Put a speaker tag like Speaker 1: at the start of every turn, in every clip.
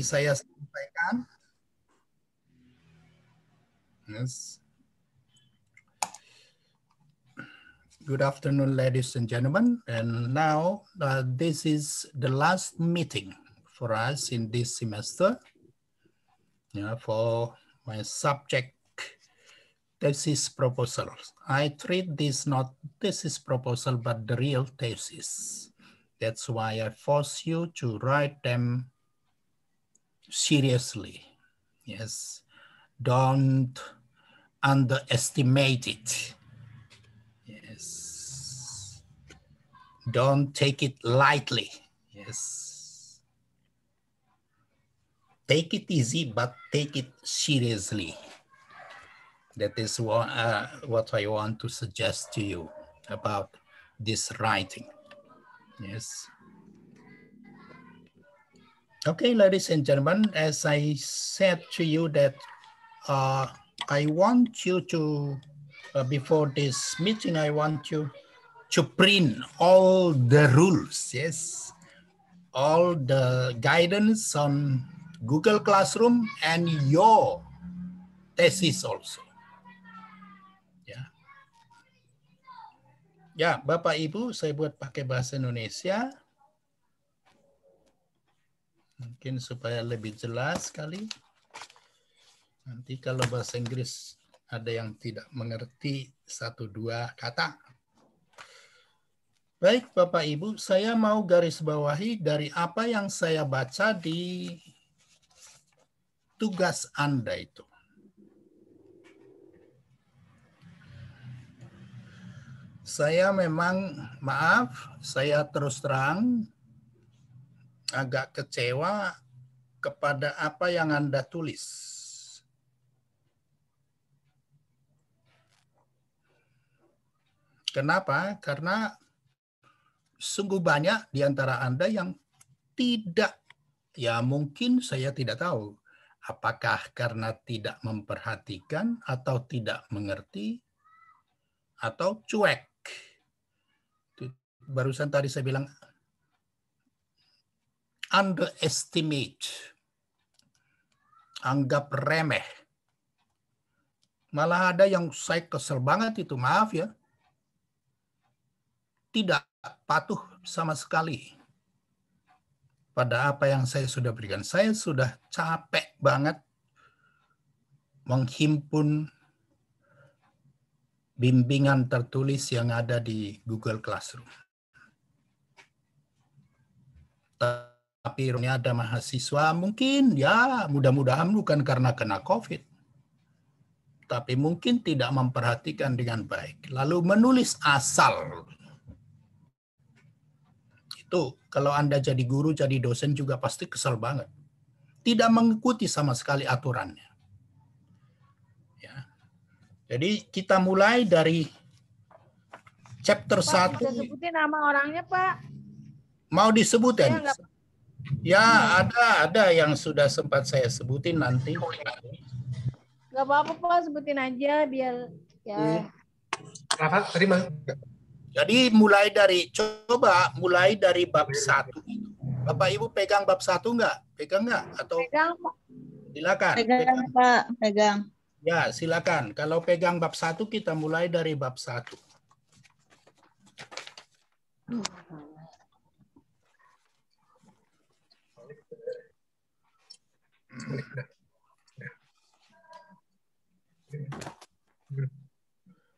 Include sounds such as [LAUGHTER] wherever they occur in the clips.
Speaker 1: seperti saya sampaikan. Yes. Good afternoon, ladies and gentlemen. And now uh, this is the last meeting for us in this semester Yeah, for my subject thesis proposals. I treat this not thesis proposal, but the real thesis. That's why I force you to write them seriously. Yes, don't underestimate it.
Speaker 2: Yes,
Speaker 1: don't take it lightly. Yes, take it easy, but take it seriously. That is what, uh, what I want to suggest to you about this writing. Yes. Okay, ladies and gentlemen, as I said to you that uh, I want you to, uh, before this meeting, I want you to print all the rules, yes, all the guidance on Google Classroom and your thesis also. Ya, yeah. yeah, Bapak Ibu, saya buat pakai bahasa Indonesia. Mungkin supaya lebih jelas kali. Nanti kalau bahasa Inggris ada yang tidak mengerti satu dua kata. Baik Bapak Ibu, saya mau garis bawahi dari apa yang saya baca di tugas Anda itu. Saya memang maaf, saya terus terang agak kecewa kepada apa yang Anda tulis. Kenapa? Karena sungguh banyak di antara Anda yang tidak, ya mungkin saya tidak tahu, apakah karena tidak memperhatikan atau tidak mengerti atau cuek. Barusan tadi saya bilang underestimate, anggap remeh. Malah ada yang saya kesel banget itu, maaf ya. Tidak patuh sama sekali pada apa yang saya sudah berikan. Saya sudah capek banget menghimpun bimbingan tertulis yang ada di Google Classroom tapi ini ada mahasiswa mungkin ya mudah-mudahan bukan karena kena COVID. Tapi mungkin tidak memperhatikan dengan baik. Lalu menulis asal. Itu kalau Anda jadi guru, jadi dosen juga pasti kesel banget. Tidak mengikuti sama sekali aturannya. Ya. Jadi kita mulai dari chapter 1. Bisa
Speaker 3: sebutin nama orangnya, Pak.
Speaker 1: Mau disebut ya? Ya, ada ada yang sudah sempat saya sebutin nanti.
Speaker 3: Gak apa-apa Pak, sebutin aja
Speaker 2: biar ya. Hmm.
Speaker 1: Rafa, terima. Jadi mulai dari coba mulai dari bab satu. Bapak Ibu pegang bab satu enggak? Pegang enggak?
Speaker 4: Atau pegang, Pak.
Speaker 1: Silakan. Pegang, pegang,
Speaker 4: Pak. Pegang.
Speaker 1: Ya, silakan. Kalau pegang bab satu kita mulai dari bab satu.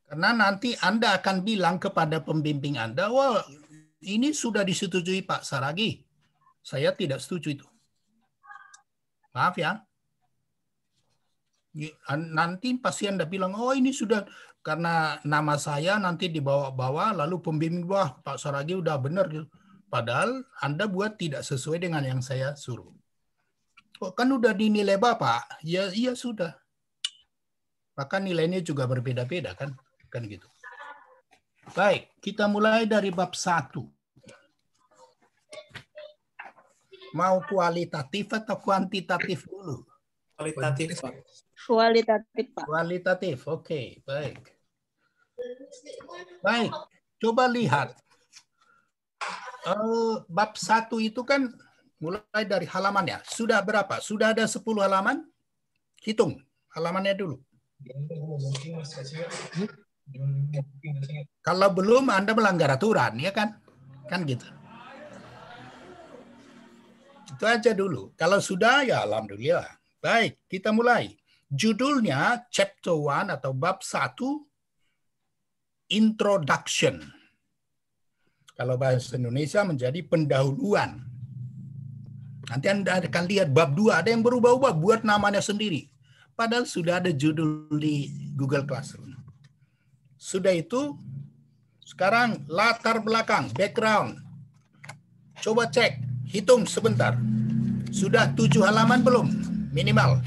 Speaker 1: Karena nanti Anda akan bilang kepada pembimbing Anda, wah ini sudah disetujui Pak Saragi. Saya tidak setuju itu. Maaf ya. Nanti pasti Anda bilang, oh ini sudah karena nama saya nanti dibawa-bawa, lalu pembimbing, wah Pak Saragi udah benar. Gitu. Padahal Anda buat tidak sesuai dengan yang saya suruh. Oh, kan udah dinilai bapak ya iya sudah bahkan nilainya juga berbeda-beda kan kan gitu baik kita mulai dari bab satu mau kualitatif atau kuantitatif dulu kualitatif kualitatif pak kualitatif oke okay, baik baik coba lihat uh, bab satu itu kan mulai dari halamannya. Sudah berapa? Sudah ada 10 halaman? Hitung halamannya dulu. Kalau belum Anda melanggar aturan, ya kan? Kan gitu. Itu aja dulu. Kalau sudah ya alhamdulillah. Baik, kita mulai. Judulnya chapter 1 atau bab 1 introduction kalau bahasa Indonesia menjadi pendahuluan. Nanti Anda akan lihat bab dua ada yang berubah-ubah buat namanya sendiri. Padahal sudah ada judul di Google Classroom. Sudah itu sekarang latar belakang, background. Coba cek, hitung sebentar. Sudah tujuh halaman belum? Minimal.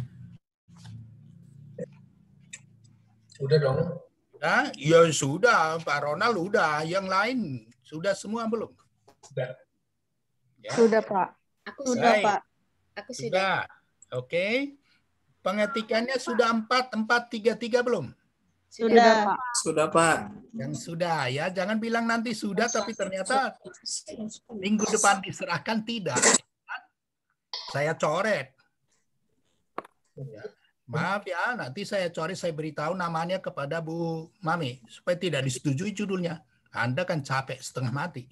Speaker 1: sudah dong. Nah, ya sudah, Pak Ronald sudah Yang lain sudah semua belum? Sudah. Ya. Sudah
Speaker 3: Pak. Aku sudah, Baik. Pak. Aku
Speaker 1: sudah. sudah. Oke. Okay. Pengetikannya sudah 4 4 3 3 belum? Sudah, Pak. Sudah, Pak. Yang sudah ya, jangan bilang nanti sudah tapi ternyata minggu depan diserahkan tidak. Saya coret. Ya. Maaf ya, nanti saya coret saya beritahu namanya kepada Bu Mami supaya tidak disetujui judulnya. Anda kan capek setengah mati.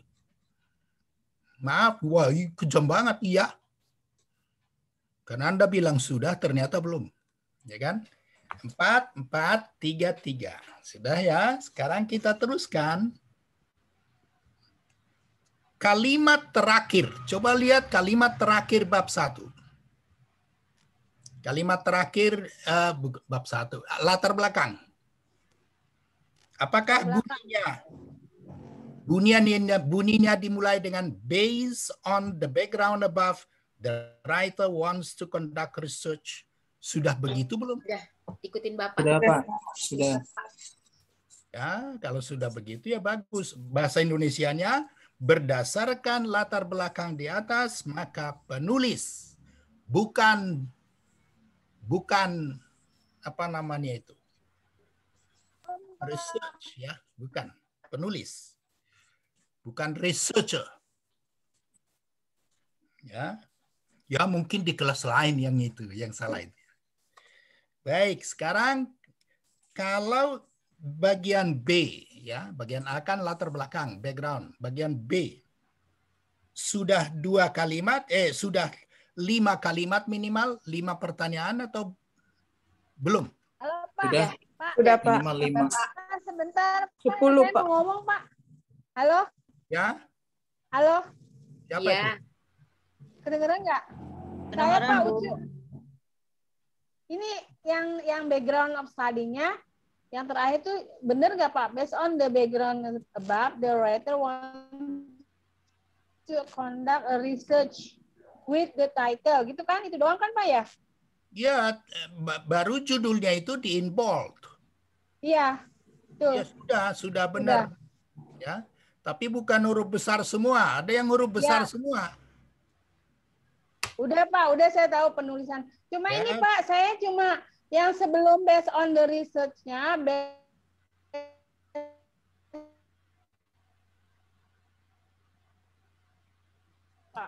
Speaker 1: Maaf, wah kejam banget, iya. Karena Anda bilang sudah, ternyata belum. Ya kan? Empat, empat, tiga, tiga. Sudah ya, sekarang kita teruskan. Kalimat terakhir. Coba lihat kalimat terakhir bab satu. Kalimat terakhir uh, bab satu. Latar belakang. Apakah
Speaker 5: gunanya? gurunya
Speaker 1: Bunyinya, bunyinya dimulai dengan based on the background above, the writer wants to conduct research. Sudah begitu belum?
Speaker 5: Sudah. Ikutin Bapak. Sudah, Pak. Sudah.
Speaker 1: Ya, kalau sudah begitu ya bagus. Bahasa Indonesianya berdasarkan latar belakang di atas, maka penulis bukan bukan apa namanya itu? research ya, bukan penulis bukan researcher. Ya, ya mungkin di kelas lain yang itu, yang salah itu. Baik, sekarang kalau bagian B, ya, bagian A kan latar belakang, background, bagian B sudah dua kalimat, eh sudah lima kalimat minimal, lima pertanyaan atau belum?
Speaker 5: Halo, Pak. Sudah, Pak.
Speaker 1: Sudah, eh, Pak.
Speaker 3: Minimal lima. Sebentar, Sepuluh, Pak. Ngomong, Pak. Halo? Ya. Halo. Siapa ya. itu? Kedengeran nggak? Saya Pak Ucu. Ini yang yang background of study-nya yang terakhir itu benar nggak Pak? Based on the background above, the writer want to conduct a research with the title. Gitu kan? Itu doang kan Pak ya?
Speaker 1: Iya, baru judulnya itu di involved. Iya, Ya sudah, sudah benar. Sudah. Ya. Tapi bukan huruf besar semua. Ada yang huruf besar ya. semua.
Speaker 3: Udah Pak, udah saya tahu penulisan. Cuma ya. ini Pak, saya cuma yang sebelum based on the research-nya,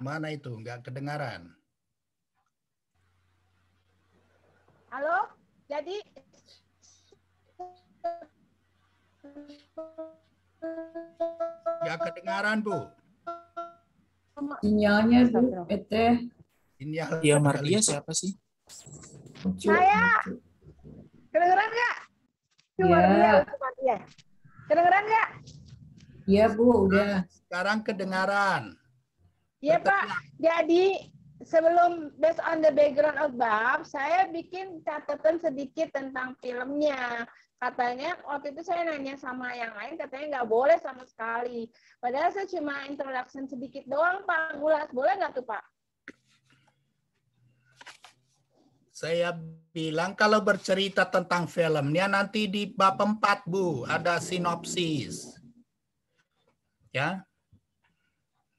Speaker 1: Mana itu? Enggak kedengaran.
Speaker 3: Halo? Jadi
Speaker 5: Ya kedengaran Bu. Sinyalnya Bu, Ete.
Speaker 6: Sinyal ya iya, Maria
Speaker 5: siapa sih? Saya. Kedengaran nggak? Cuma
Speaker 3: ya. Kedengeran nggak?
Speaker 5: Iya Bu, udah. Nah,
Speaker 3: sekarang kedengaran. Iya Pak. Jadi sebelum based on the background of Bab, saya bikin catatan sedikit tentang filmnya katanya waktu itu saya nanya sama yang lain katanya nggak boleh sama sekali padahal saya cuma introduction sedikit doang pak gulas boleh nggak tuh pak
Speaker 1: saya bilang kalau bercerita tentang filmnya nanti di bab 4 bu ada sinopsis ya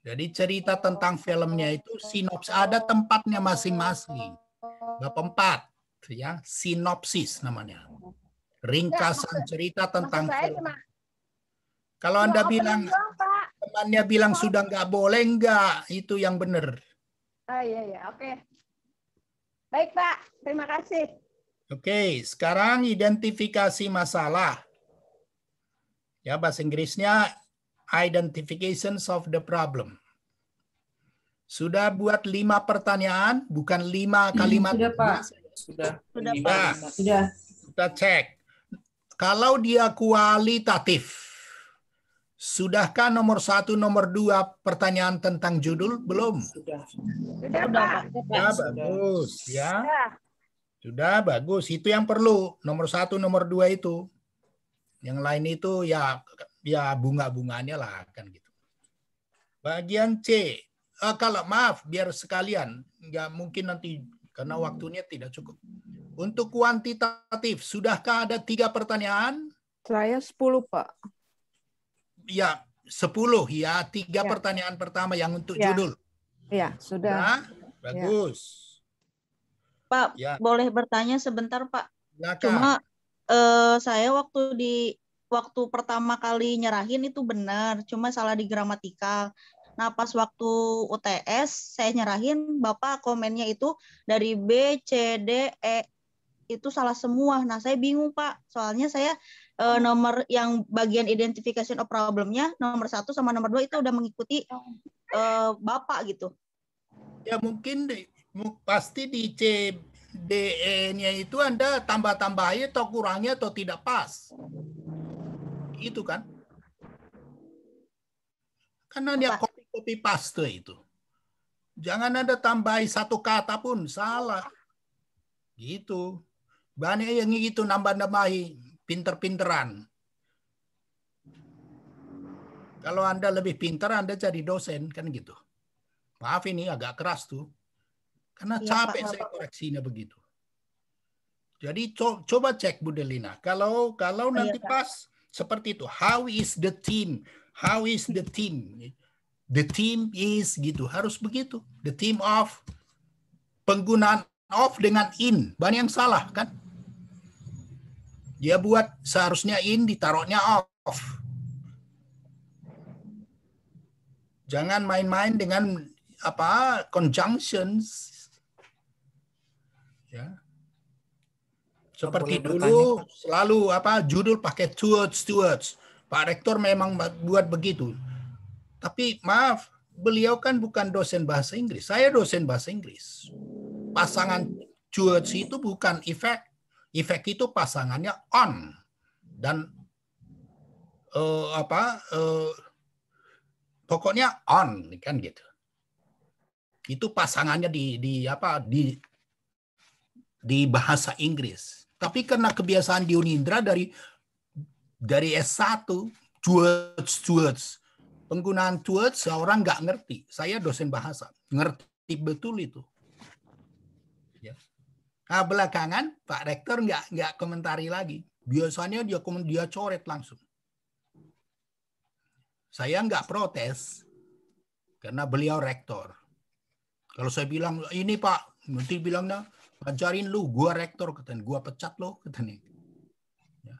Speaker 1: jadi cerita tentang filmnya itu sinopsis ada tempatnya masing-masing bab 4 ya sinopsis namanya ringkasan cerita tentang film. Kalau Anda bilang doang, temannya bilang sudah nggak boleh nggak, itu yang benar.
Speaker 3: Oh iya iya, oke. Okay. Baik, Pak. Terima kasih.
Speaker 1: Oke, okay, sekarang identifikasi masalah. Ya, bahasa Inggrisnya identifications of the problem. Sudah buat lima pertanyaan, bukan lima hmm, kalimat. Sudah, Pak.
Speaker 2: Sudah. Sudah, Pak. Sudah.
Speaker 1: Kita cek. Kalau dia kualitatif, sudahkah nomor satu, nomor dua pertanyaan tentang judul? Belum.
Speaker 2: Sudah. Sudah, Sudah, bagus. Ya.
Speaker 1: Sudah, bagus. Itu yang perlu. Nomor satu, nomor dua itu. Yang lain itu ya ya bunga-bunganya lah kan gitu. Bagian C. Uh, kalau maaf, biar sekalian. Nggak mungkin nanti karena waktunya tidak cukup. Untuk kuantitatif, sudahkah ada tiga pertanyaan?
Speaker 3: Saya sepuluh Pak.
Speaker 1: Ya, sepuluh ya. Tiga ya.
Speaker 4: pertanyaan pertama yang untuk ya. judul. Ya, sudah. Nah, bagus. Ya. Pak, ya. boleh bertanya sebentar, Pak? Silakan. Cuma eh, saya waktu di waktu pertama kali nyerahin itu benar, cuma salah di gramatika. Nah, pas waktu UTS saya nyerahin Bapak komennya itu dari B, C, D, E, itu salah semua. Nah, saya bingung, Pak. Soalnya saya uh, nomor yang bagian identification of problemnya nomor satu sama nomor dua itu udah mengikuti
Speaker 1: uh, Bapak gitu. Ya mungkin di, pasti di C nya itu Anda tambah aja atau kurangnya atau tidak pas. Itu kan? Karena dia copy-copy paste itu. Jangan ada tambahi satu kata pun salah. Gitu. Bani yang itu nambah-nambahi pinter-pinteran. Kalau Anda lebih pinter Anda jadi dosen, kan gitu. Maaf ini agak keras tuh. Karena iya, capek Pak, saya koreksinya begitu. Jadi co coba cek Bu Delina. Kalau kalau iya, nanti pas seperti itu, how is the team? How is the team? The team is gitu, harus begitu. The team of penggunaan of dengan in. Banyak yang salah kan? Dia buat seharusnya in ditaruhnya off. Jangan main-main dengan apa conjunctions. Ya. Seperti dulu bertanya. selalu apa judul pakai towards towards. Pak Rektor memang buat begitu. Tapi maaf, beliau kan bukan dosen bahasa Inggris. Saya dosen bahasa Inggris. Pasangan towards itu bukan efek. Efek itu pasangannya on dan uh, apa uh, pokoknya on kan gitu. Itu pasangannya di di apa di di bahasa Inggris. Tapi karena kebiasaan Dionindra dari dari S1 towards towards penggunaan towards seorang nggak ngerti. Saya dosen bahasa, ngerti betul itu. Nah, belakangan Pak Rektor nggak nggak komentari lagi. Biasanya dia dia coret langsung. Saya nggak protes karena beliau rektor. Kalau saya bilang ini Pak, nanti bilangnya ajarin lu, gua rektor, katanya gua pecat lo, katanya. Ya.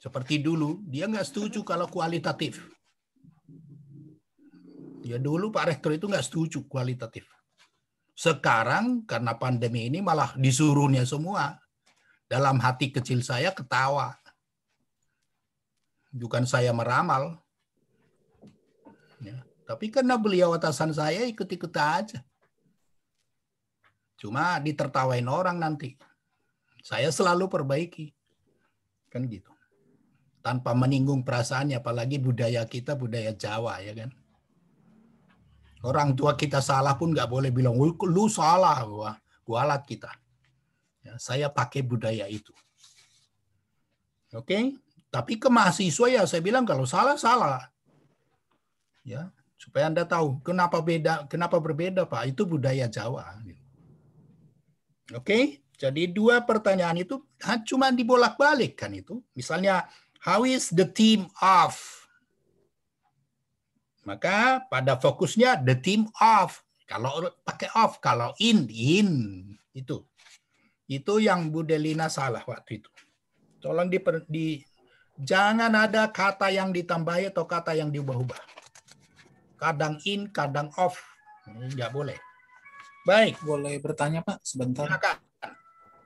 Speaker 1: Seperti dulu, dia nggak setuju kalau kualitatif. Ya dulu Pak Rektor itu nggak setuju kualitatif. Sekarang karena pandemi ini malah disuruhnya semua. Dalam hati kecil saya ketawa. Bukan saya meramal. Ya, tapi karena beliau atasan saya ikut-ikut aja. Cuma ditertawain orang nanti. Saya selalu perbaiki. Kan gitu. Tanpa menyinggung perasaannya apalagi budaya kita budaya Jawa ya kan Orang tua kita salah pun nggak boleh bilang, lu salah, gua, gua alat kita. Ya, saya pakai budaya itu. Oke, okay? tapi ke mahasiswa ya saya bilang kalau salah salah. Ya, supaya Anda tahu kenapa beda, kenapa berbeda Pak, itu budaya Jawa. Oke, okay? jadi dua pertanyaan itu cuma dibolak-balik kan itu. Misalnya, how is the team of maka pada fokusnya the team of. Kalau pakai of, kalau in, in. Itu. Itu yang Bu Delina salah waktu itu. Tolong di, di jangan ada kata yang ditambahi atau kata yang diubah-ubah. Kadang in, kadang off. Nggak boleh. Baik. Boleh bertanya Pak
Speaker 6: sebentar. Maka.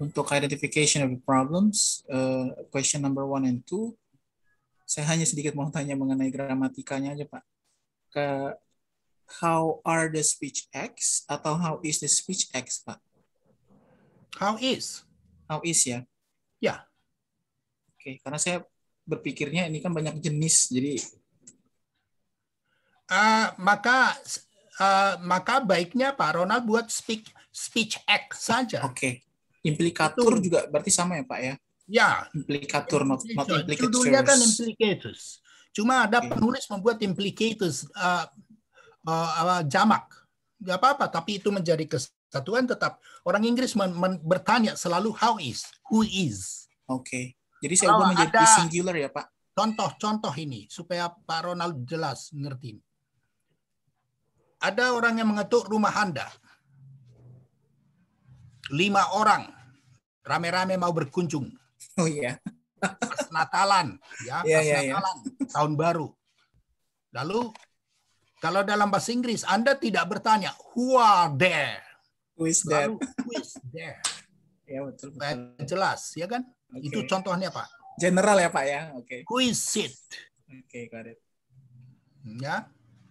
Speaker 6: Untuk identification of problems, uh, question number one and two, saya hanya sedikit mau tanya mengenai gramatikanya aja Pak ke how are the speech X atau how is the speech X, Pak? How is? How is ya? Ya. Oke, karena saya berpikirnya ini kan banyak jenis, jadi
Speaker 1: uh, maka uh, maka baiknya Pak Ronald buat speak speech X saja. Oke. Okay. Implikatur juga berarti sama ya Pak ya? Ya. Implikator, not, not implicators. Judulnya kan implicators. Cuma ada penulis membuat implicators uh, uh, uh, jamak, nggak apa-apa. Tapi itu menjadi kesatuan tetap. Orang Inggris men men bertanya selalu how is, who is. Oke. Okay. Jadi saya ubah menjadi singular ya Pak. Contoh-contoh ini supaya Pak Ronald jelas ngerti. Ada orang yang mengetuk rumah Anda. Lima orang rame-rame mau berkunjung. Oh iya. Yeah pas Natalan,
Speaker 5: ya, iya, pas yeah, iya. Natalan, yeah.
Speaker 1: tahun baru. Lalu kalau dalam bahasa Inggris Anda tidak bertanya who are there, who is there, Lalu, who is there. ya betul, betul. jelas, ya kan? Okay. Itu contohnya Pak. General ya Pak ya, oke. Okay. Who is it? Oke, okay, Ya.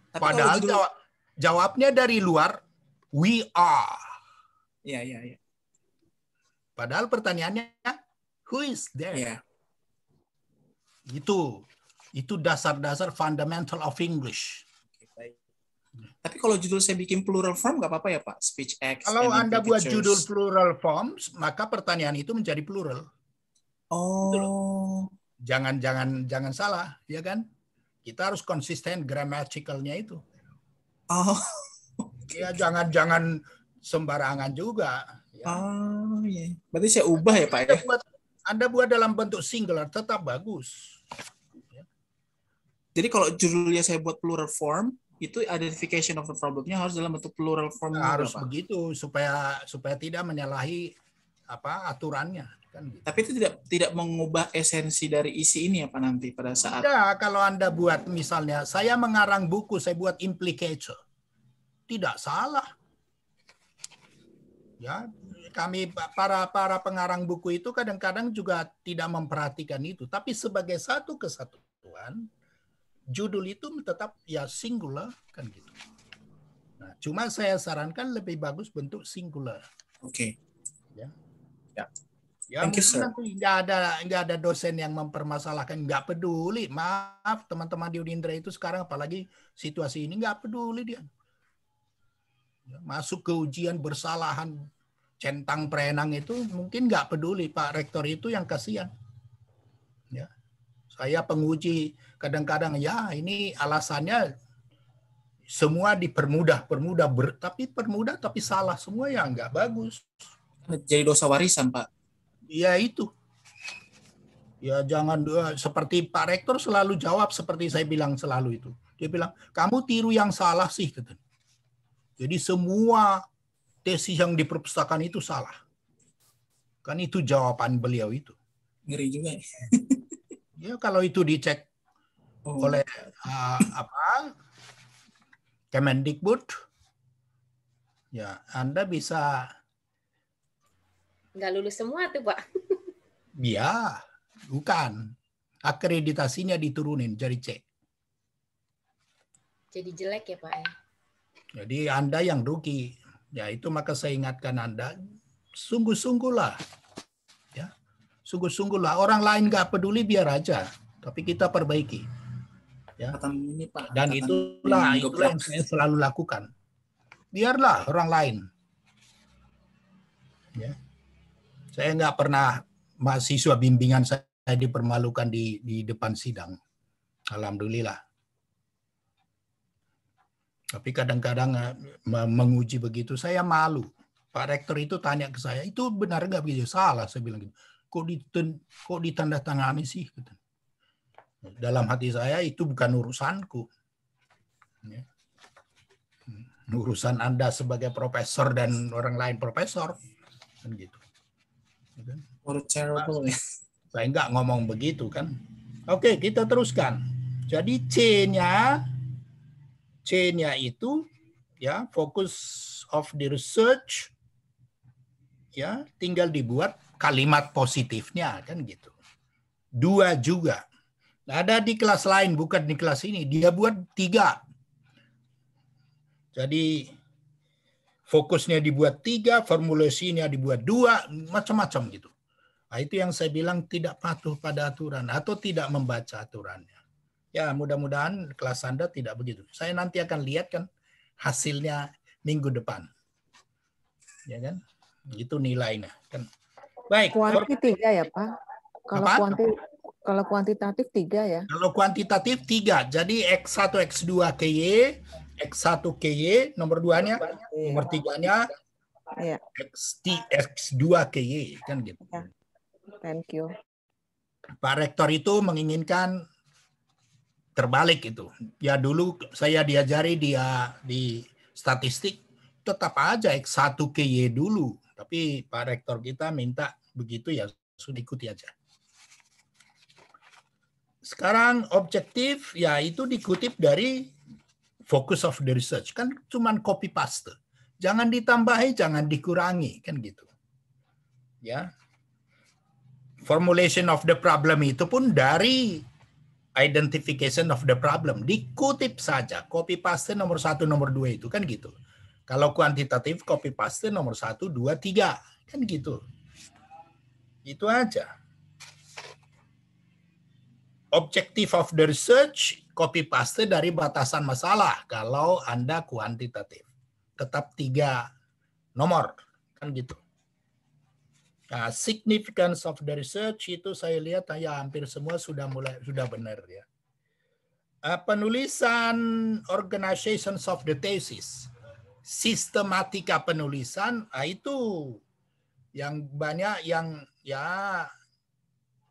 Speaker 1: Tapi Padahal judul... jawab, jawabnya dari luar we are. Ya ya ya. Padahal pertanyaannya who is there? Yeah. Itu itu dasar-dasar fundamental of English. Tapi kalau judul saya bikin plural form nggak apa-apa ya Pak? Speech X. Kalau Anda buat judul plural forms, maka pertanyaan itu menjadi plural. Gitu oh. Jangan jangan jangan salah, ya kan? Kita harus konsisten grammaticalnya itu. Oh. Okay. Ya jangan jangan sembarangan juga. Ya. Oh iya. Yeah. Berarti saya ubah ya Pak ya? anda ya. Buat, anda buat dalam bentuk singular tetap
Speaker 6: bagus. Jadi kalau judulnya saya buat plural form, itu
Speaker 1: identification of the problemnya harus dalam bentuk plural form. Nah, harus apa? begitu supaya supaya tidak menyalahi apa aturannya kan gitu.
Speaker 6: Tapi itu tidak tidak mengubah esensi dari isi ini apa ya, nanti pada saat
Speaker 1: Tidak, kalau Anda buat misalnya saya mengarang buku, saya buat implicator. Tidak salah. Ya, kami para para pengarang buku itu kadang-kadang juga tidak memperhatikan itu, tapi sebagai satu kesatuan judul itu tetap ya singular kan gitu. Nah, cuma saya sarankan lebih bagus bentuk singular.
Speaker 6: Oke. Okay.
Speaker 3: Ya. Ya. Ya Thank mungkin you, nanti
Speaker 1: nggak ada nggak ada dosen yang mempermasalahkan nggak peduli. Maaf teman-teman di Unindra itu sekarang apalagi situasi ini nggak peduli dia. Ya, masuk ke ujian bersalahan centang perenang itu mungkin nggak peduli Pak Rektor itu yang kasihan. Ya. Saya penguji kadang-kadang ya ini alasannya semua dipermudah, permudah, ber, tapi permudah tapi salah semua ya nggak bagus. Jadi
Speaker 6: dosa warisan Pak.
Speaker 1: Ya itu. Ya jangan eh, seperti Pak Rektor selalu jawab seperti saya bilang selalu itu. Dia bilang kamu tiru yang salah sih. Jadi semua tesis yang diperpustakan itu salah. Kan itu jawaban beliau itu.
Speaker 6: Ngeri juga. ya,
Speaker 1: ya kalau itu dicek Oh. oleh uh, apa Kemendikbud ya Anda bisa
Speaker 3: nggak lulus semua tuh Pak
Speaker 1: [LAUGHS] ya bukan akreditasinya diturunin jadi C
Speaker 3: jadi jelek ya Pak ya?
Speaker 1: jadi Anda yang rugi ya itu maka saya ingatkan Anda sungguh-sungguhlah ya sungguh-sungguhlah orang lain nggak peduli biar aja tapi kita perbaiki Ya. Ini, Pak. Dan Kata itulah, ini, itulah yang saya selalu lakukan. Biarlah orang lain. Ya. Saya nggak pernah mahasiswa bimbingan saya dipermalukan di, di depan sidang. Alhamdulillah. Tapi kadang-kadang eh, menguji begitu, saya malu. Pak Rektor itu tanya ke saya, itu benar nggak begitu? salah? Saya bilang gitu. Kok, diten, kok ditanda tangani sih? Gitu. Dalam hati saya itu bukan urusanku. Ya. Hmm, urusan Anda sebagai profesor dan orang lain profesor. Kan gitu. Ya kan? Nah, ya. Saya enggak ngomong begitu kan. Oke, kita teruskan. Jadi C-nya C-nya itu ya fokus of the research ya tinggal dibuat kalimat positifnya kan gitu. Dua juga ada di kelas lain, bukan di kelas ini. Dia buat tiga. Jadi fokusnya dibuat tiga, formulasinya dibuat dua, macam-macam gitu. Nah, itu yang saya bilang tidak patuh pada aturan atau tidak membaca aturannya. Ya mudah-mudahan kelas Anda tidak begitu. Saya nanti akan lihat kan hasilnya minggu depan. Ya kan? Itu nilainya kan.
Speaker 5: Baik. Kuanti tiga ya Pak. Kalau kuanti kalau
Speaker 3: kuantitatif tiga ya?
Speaker 1: Kalau kuantitatif tiga. Jadi X1, X2 ke Y, X1 ke Y, nomor iya. dua nya nomor tiga nya ya. X3, X2 ke Y. Kan gitu. Ya. Thank you. Pak Rektor itu menginginkan terbalik itu. Ya dulu saya diajari dia di statistik tetap aja X1 ke Y dulu. Tapi Pak Rektor kita minta begitu ya sudah ikuti aja. Sekarang objektif ya itu dikutip dari focus of the research kan cuman copy paste. Jangan ditambahi, jangan dikurangi kan gitu. Ya. Formulation of the problem itu pun dari identification of the problem. Dikutip saja, copy paste nomor satu, nomor dua itu kan gitu. Kalau kuantitatif, copy paste nomor satu, dua, tiga. Kan gitu. Itu aja objective of the research copy paste dari batasan masalah kalau Anda kuantitatif. Tetap tiga nomor kan gitu. Nah, significance of the research itu saya lihat ah, ya hampir semua sudah mulai sudah benar ya. Ah, penulisan organization of the thesis, sistematika penulisan ah, itu yang banyak yang ya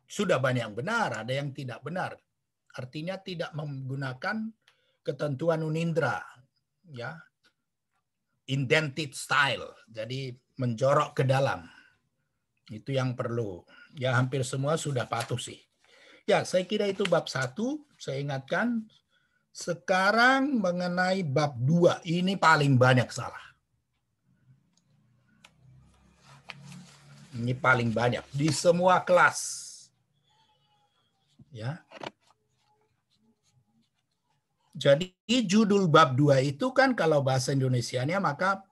Speaker 1: sudah banyak yang benar, ada yang tidak benar. Artinya tidak menggunakan ketentuan unindra, ya, indented style, jadi menjorok ke dalam. Itu yang perlu. Ya hampir semua sudah patuh sih. Ya, saya kira itu bab satu. Saya ingatkan sekarang mengenai bab dua. Ini paling banyak salah. Ini paling banyak di semua kelas ya. Jadi judul bab dua itu kan kalau bahasa Indonesianya maka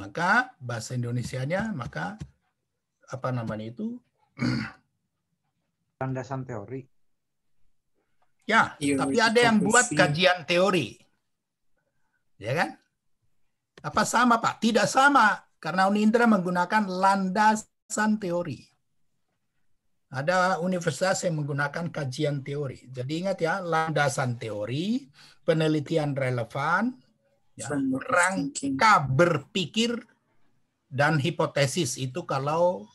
Speaker 1: maka bahasa Indonesianya maka apa namanya itu [CLEARS THROAT] landasan teori. Ya, teori iya, tapi ada yang buat kajian teori. Ya kan? Apa sama, Pak? Tidak sama karena Unindra menggunakan landasan teori. Ada universitas yang menggunakan kajian teori. Jadi ingat ya, landasan teori, penelitian relevan, ya, rangka berpikir dan hipotesis itu kalau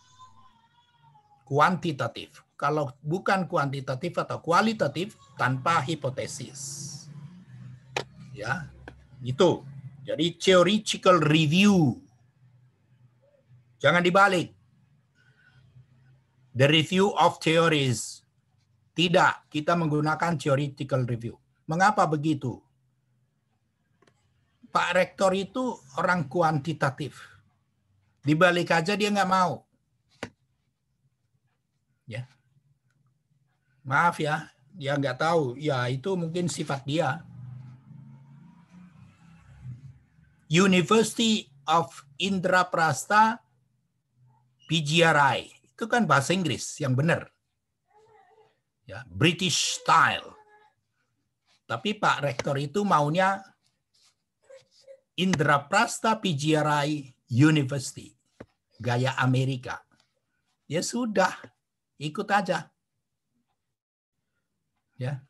Speaker 1: kuantitatif. Kalau bukan kuantitatif atau kualitatif tanpa hipotesis. Ya, itu. Jadi theoretical review. Jangan dibalik. The review of theories. Tidak, kita menggunakan theoretical review. Mengapa begitu? Pak Rektor itu orang kuantitatif. Dibalik aja dia nggak mau. Ya. Maaf ya, dia nggak tahu. Ya itu mungkin sifat dia. University of Indraprasta PGRI itu kan bahasa Inggris yang benar. Ya, British style. Tapi Pak Rektor itu maunya Indra Prasta PGRI University, gaya Amerika. Ya sudah, ikut aja. Ya.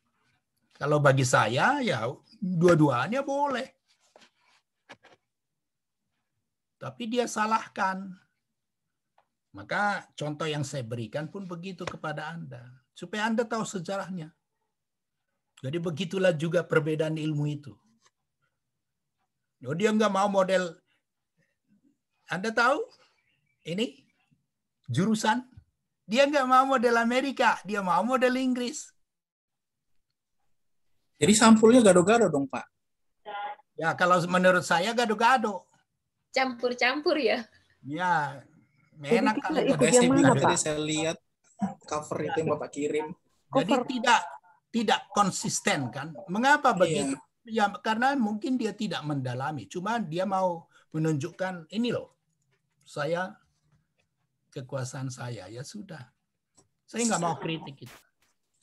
Speaker 1: Kalau bagi saya ya dua-duanya boleh. Tapi dia salahkan maka contoh yang saya berikan pun begitu kepada Anda. Supaya Anda tahu sejarahnya. Jadi begitulah juga perbedaan ilmu itu. dia nggak mau model, Anda tahu ini jurusan, dia nggak mau model Amerika, dia mau model Inggris. Jadi sampulnya
Speaker 6: gado-gado dong Pak?
Speaker 3: Ya
Speaker 1: kalau menurut saya gado-gado.
Speaker 3: Campur-campur ya? Ya, enak kan guys
Speaker 1: yang mana, saya lihat
Speaker 6: cover itu yang Bapak kirim.
Speaker 1: Jadi tidak tidak konsisten kan? Mengapa iya. begitu? Ya karena mungkin dia tidak mendalami, cuma dia mau menunjukkan ini loh. Saya kekuasaan saya ya sudah. Saya nggak mau kritik itu.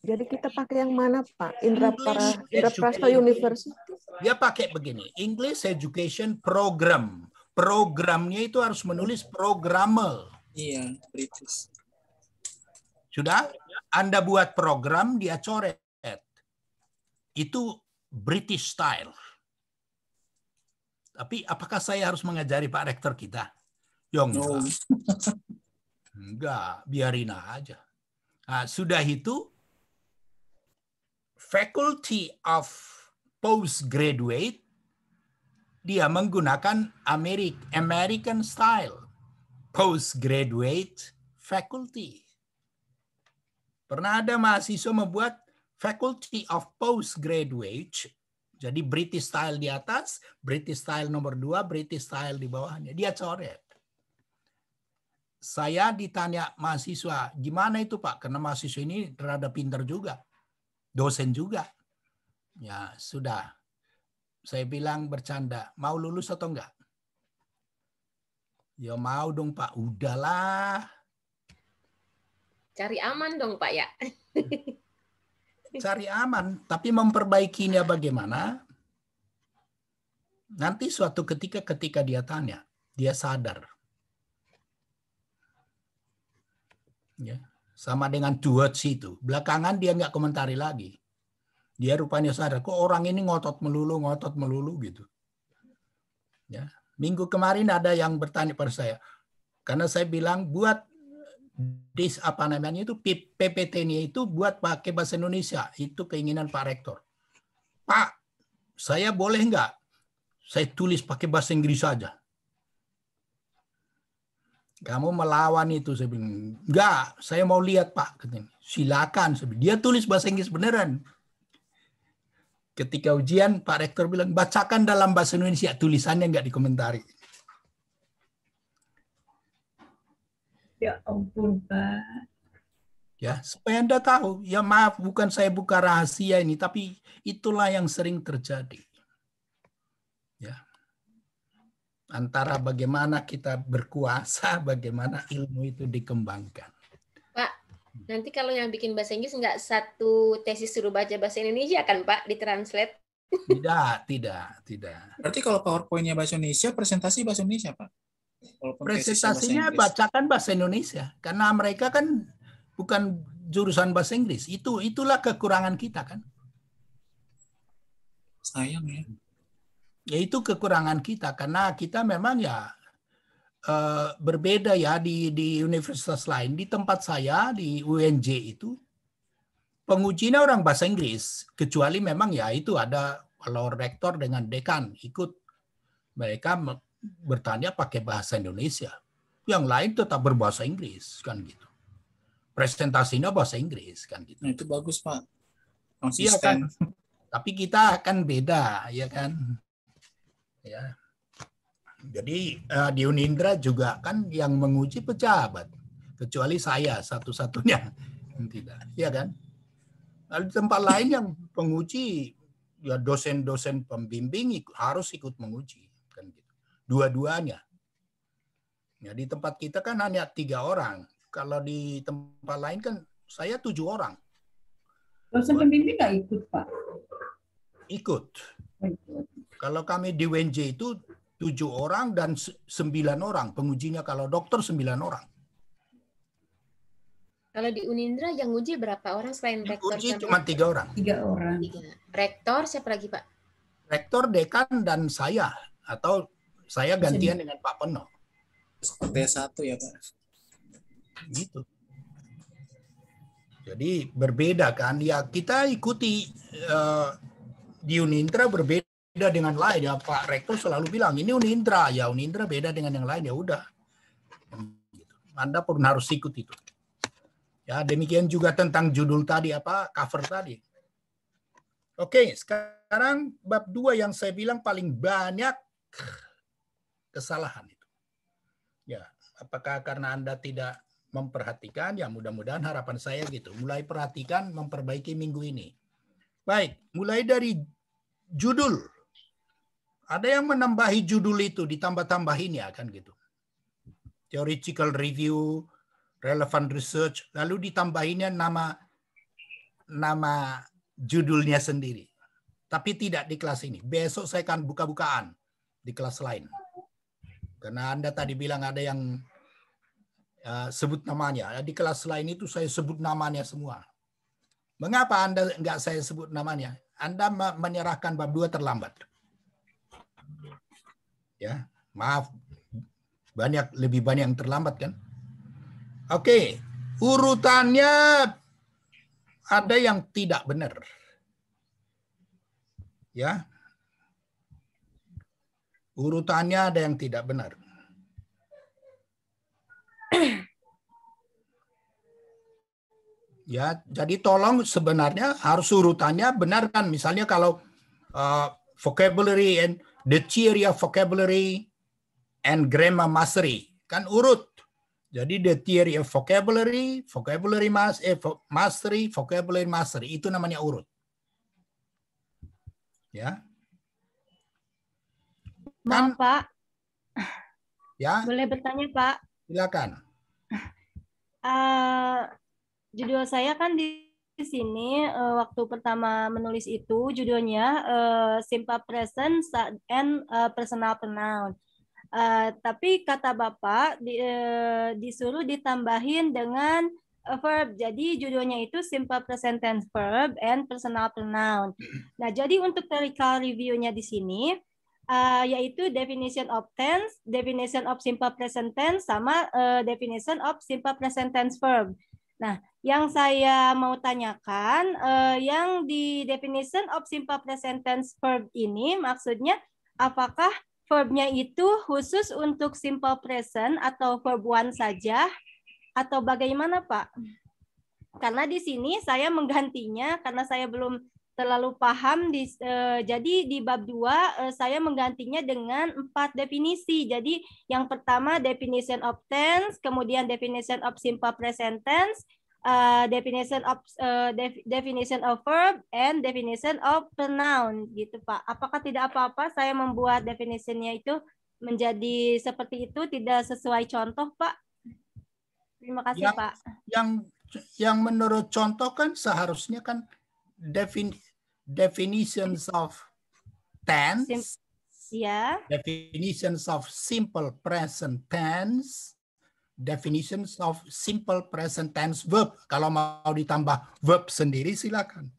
Speaker 3: Jadi kita pakai yang mana Pak? Indra Prasta University.
Speaker 1: Dia pakai begini, English Education Program programnya itu harus menulis programmer. Iya, British. Sudah? Anda buat program, dia coret. Itu British style. Tapi apakah saya harus mengajari Pak Rektor kita? Ya enggak. No. enggak, biarin aja. Nah, sudah itu, Faculty of Postgraduate dia menggunakan American style postgraduate faculty. Pernah ada mahasiswa membuat faculty of postgraduate, jadi British style di atas, British style nomor dua, British style di bawahnya. Dia coret. Saya ditanya mahasiswa, gimana itu Pak? Karena mahasiswa ini terhadap pinter juga, dosen juga. Ya sudah, saya bilang bercanda, mau lulus atau enggak? Ya mau dong Pak, udahlah.
Speaker 3: Cari aman dong Pak ya. [LAUGHS]
Speaker 1: Cari aman, tapi memperbaikinya bagaimana? Nanti suatu ketika ketika dia tanya, dia sadar. Ya, sama dengan duet itu. Belakangan dia nggak komentari lagi dia rupanya sadar kok orang ini ngotot melulu ngotot melulu gitu ya minggu kemarin ada yang bertanya pada saya karena saya bilang buat dis apa namanya itu PPT-nya itu buat pakai bahasa Indonesia itu keinginan Pak Rektor Pak saya boleh nggak saya tulis pakai bahasa Inggris saja kamu melawan itu saya bilang enggak saya mau lihat pak silakan dia tulis bahasa Inggris beneran ketika ujian Pak Rektor bilang bacakan dalam bahasa Indonesia tulisannya nggak dikomentari.
Speaker 5: Ya ampun Pak.
Speaker 6: Ya
Speaker 1: supaya anda tahu. Ya maaf bukan saya buka rahasia ini tapi itulah yang sering terjadi. Ya antara bagaimana kita berkuasa, bagaimana ilmu itu dikembangkan.
Speaker 3: Nanti kalau yang bikin bahasa Inggris nggak satu tesis suruh baca bahasa Indonesia kan Pak, ditranslate?
Speaker 1: Tidak, tidak, tidak. Berarti kalau PowerPoint-nya bahasa Indonesia, presentasi bahasa Indonesia Pak?
Speaker 6: Presentasinya
Speaker 1: bacakan bahasa Indonesia, karena mereka kan bukan jurusan bahasa Inggris. Itu itulah kekurangan kita kan. Sayang ya. Ya itu kekurangan kita karena kita memang ya Eh, berbeda ya di di universitas lain. Di tempat saya di UNJ itu pengujinya orang bahasa Inggris, kecuali memang ya itu ada kalau rektor dengan dekan ikut mereka bertanya pakai bahasa Indonesia. Yang lain tetap berbahasa Inggris kan gitu. Presentasinya bahasa Inggris kan gitu. Nah, itu bagus Pak. Konsisten. Iya kan. Tapi kita akan beda ya kan. Ya. Jadi uh, di Unindra juga kan yang menguji pejabat, kecuali saya satu-satunya.
Speaker 2: [LAUGHS] Tidak,
Speaker 1: ya kan? Lalu di tempat lain yang penguji ya dosen-dosen pembimbing ikut, harus ikut menguji kan gitu. Dua-duanya. Ya di tempat kita kan hanya tiga orang. Kalau di tempat lain kan saya tujuh orang.
Speaker 5: Dosen pembimbing nggak ikut pak?
Speaker 1: Ikut. Oh, Kalau kami di WNJ itu tujuh orang dan sembilan orang pengujinya kalau dokter sembilan orang.
Speaker 3: Kalau di Unindra yang uji berapa orang selain yang rektor? Uji cuma tiga
Speaker 1: orang. Tiga orang.
Speaker 3: Rektor siapa lagi Pak? Rektor, dekan, dan saya
Speaker 1: atau saya gantian dengan Pak Peno. Seperti satu ya Pak. Gitu. Jadi berbeda kan? Ya kita ikuti uh, di Unindra berbeda beda dengan lain ya Pak Rektor selalu bilang ini Unindra ya Unindra beda dengan yang lain ya udah Anda pun harus ikut itu ya demikian juga tentang judul tadi apa cover tadi Oke sekarang bab dua yang saya bilang paling banyak kesalahan itu ya apakah karena Anda tidak memperhatikan ya mudah-mudahan harapan saya gitu mulai perhatikan memperbaiki minggu ini baik mulai dari judul ada yang menambahi judul itu, ditambah-tambahin ya kan gitu. Theoretical review, relevant research, lalu ditambahinnya nama nama judulnya sendiri. Tapi tidak di kelas ini. Besok saya akan buka-bukaan di kelas lain. Karena Anda tadi bilang ada yang uh, sebut namanya. Di kelas lain itu saya sebut namanya semua. Mengapa Anda nggak saya sebut namanya? Anda menyerahkan bab dua terlambat. Ya, maaf banyak lebih banyak yang terlambat kan? Oke, urutannya ada yang tidak benar. Ya. Urutannya ada yang tidak benar. Ya, jadi tolong sebenarnya harus urutannya benar kan. Misalnya kalau uh, vocabulary and the theory of vocabulary, and grammar mastery. Kan urut. Jadi the theory of vocabulary, vocabulary mas eh, mastery, vocabulary mastery itu namanya urut.
Speaker 2: Ya. Maaf, kan- Pak. Ya. Boleh bertanya, Pak? Silakan. Uh, judul saya kan di di sini uh, waktu pertama menulis itu judulnya uh, simple present and uh, personal pronoun. Uh, tapi kata Bapak di, uh, disuruh ditambahin dengan verb. Jadi judulnya itu simple present tense verb and personal pronoun. Nah, jadi untuk terikal reviewnya di sini uh, yaitu definition of tense, definition of simple present tense sama uh, definition of simple present tense verb. Nah, yang saya mau tanyakan, uh, yang di definition of simple present tense verb ini maksudnya apakah verbnya itu khusus untuk simple present atau verb one saja atau bagaimana Pak? Hmm. Karena di sini saya menggantinya karena saya belum terlalu paham di uh, jadi di bab 2 uh, eh, saya menggantinya dengan empat definisi. Jadi yang pertama definition of tense, kemudian definition of simple present tense, uh, definition of uh, def, definition of verb and definition of pronoun gitu Pak. Apakah tidak apa-apa saya membuat definisinya itu menjadi seperti itu tidak sesuai contoh Pak? Terima kasih yang, Pak.
Speaker 5: Yang yang
Speaker 1: menurut contoh kan seharusnya kan defin definitions of tense. Sim yeah. Definitions of simple present tense. Definitions of simple present tense verb. Kalau mau ditambah verb sendiri silakan.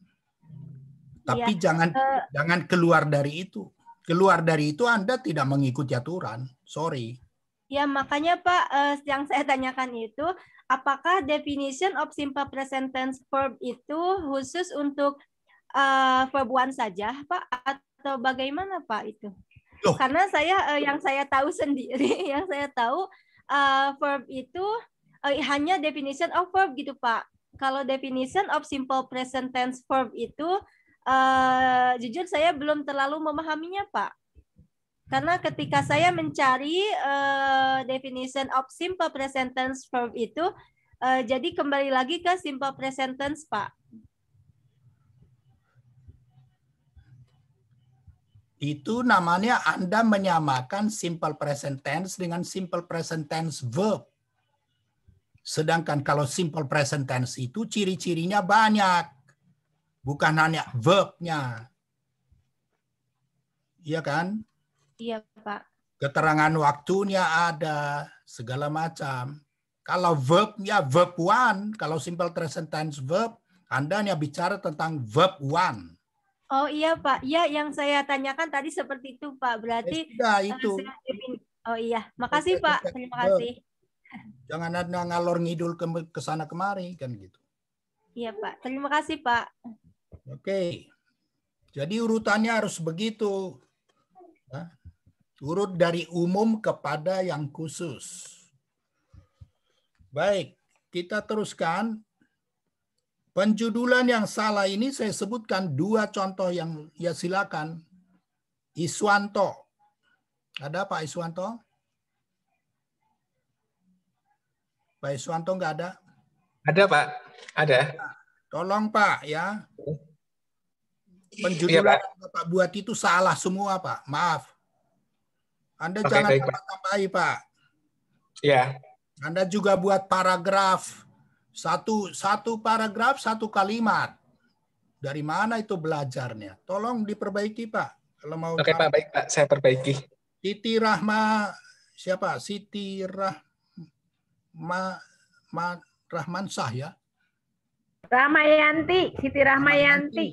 Speaker 1: Tapi yeah. jangan uh, jangan keluar dari itu. Keluar dari itu Anda tidak mengikuti aturan. Sorry.
Speaker 2: Ya makanya Pak uh, yang saya tanyakan itu apakah definition of simple present tense verb itu khusus untuk uh, eh, Febuan saja, Pak, atau bagaimana Pak itu? Loh. Karena saya uh, yang saya tahu [LAUGHS] sendiri, yang saya tahu uh, verb itu uh, hanya definition of verb gitu Pak. Kalau definition of simple present tense verb itu uh, jujur saya belum terlalu memahaminya Pak. Karena ketika saya mencari uh, definition of simple present tense verb itu, uh, jadi kembali lagi ke simple present tense Pak
Speaker 1: Itu namanya Anda menyamakan simple present tense dengan simple present tense verb. Sedangkan kalau simple present tense itu ciri-cirinya banyak. Bukan hanya verbnya. Iya kan?
Speaker 2: Iya, Pak.
Speaker 1: Keterangan waktunya ada, segala macam. Kalau verb, verbnya verb one, kalau simple present tense verb, Anda hanya bicara tentang verb one.
Speaker 2: Oh iya Pak, ya yang saya tanyakan tadi seperti itu Pak. Berarti ya eh, itu. Oh iya, makasih Pak. Terima kasih.
Speaker 1: Jangan ada ngalor ngidul ke, ke sana kemari kan gitu.
Speaker 2: Iya Pak. Terima kasih Pak.
Speaker 1: Oke. Jadi urutannya harus begitu. turut ya. urut dari umum kepada yang khusus. Baik, kita teruskan Penjudulan yang salah ini saya sebutkan dua contoh yang ya silakan. Iswanto. Ada Pak Iswanto? Pak Iswanto nggak ada?
Speaker 6: Ada Pak, ada.
Speaker 1: Tolong Pak ya. Iya, Penjudulan ya, Pak. yang Bapak buat itu salah semua Pak. Maaf. Anda Oke, jangan tambah-tambahi Pak. Iya. Anda juga buat paragraf satu satu paragraf, satu kalimat. Dari mana itu belajarnya? Tolong diperbaiki, Pak.
Speaker 6: Kalau mau Oke, Pak, baik, Pak. Saya perbaiki.
Speaker 1: Siti Rahma siapa? Siti Rahma Ma, Rahman Sah ya?
Speaker 3: ramayanti Siti Rahmayanti.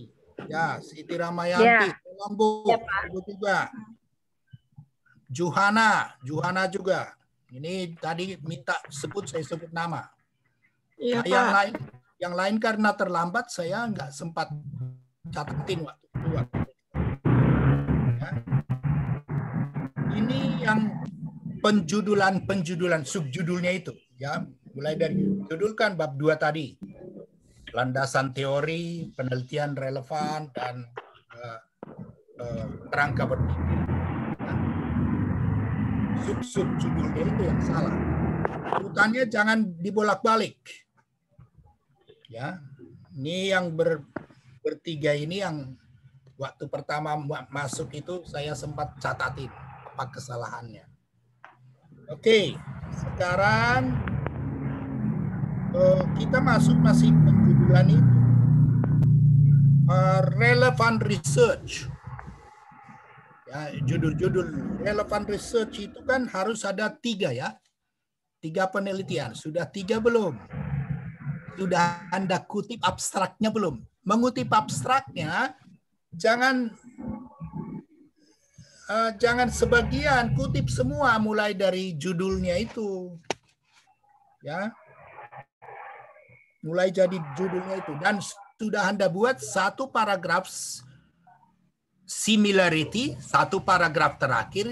Speaker 1: Ya, Siti Ramayanti Ya. Tolong Bu, ya, juga. Juhana, Juhana juga. Ini tadi minta sebut saya sebut nama. Iya, nah, Yang lain yang lain karena terlambat saya nggak sempat catatin waktu itu. Ya. Ini yang penjudulan-penjudulan subjudulnya itu ya mulai dari judulkan bab dua tadi landasan teori penelitian relevan dan uh, uh, kerangka berpikir sub ya. sub judulnya itu yang salah urutannya jangan dibolak balik ya. Ini yang ber, bertiga ini yang waktu pertama masuk itu saya sempat catatin apa kesalahannya. Oke, sekarang eh, kita masuk masih penjudulan itu. Uh, eh, relevant research. Ya, judul-judul relevant research itu kan harus ada tiga ya. Tiga penelitian. Sudah tiga belum? Sudah Anda kutip abstraknya belum? Mengutip abstraknya, jangan uh, jangan sebagian kutip semua mulai dari judulnya itu ya mulai jadi judulnya itu dan sudah anda buat satu paragraf similarity satu paragraf terakhir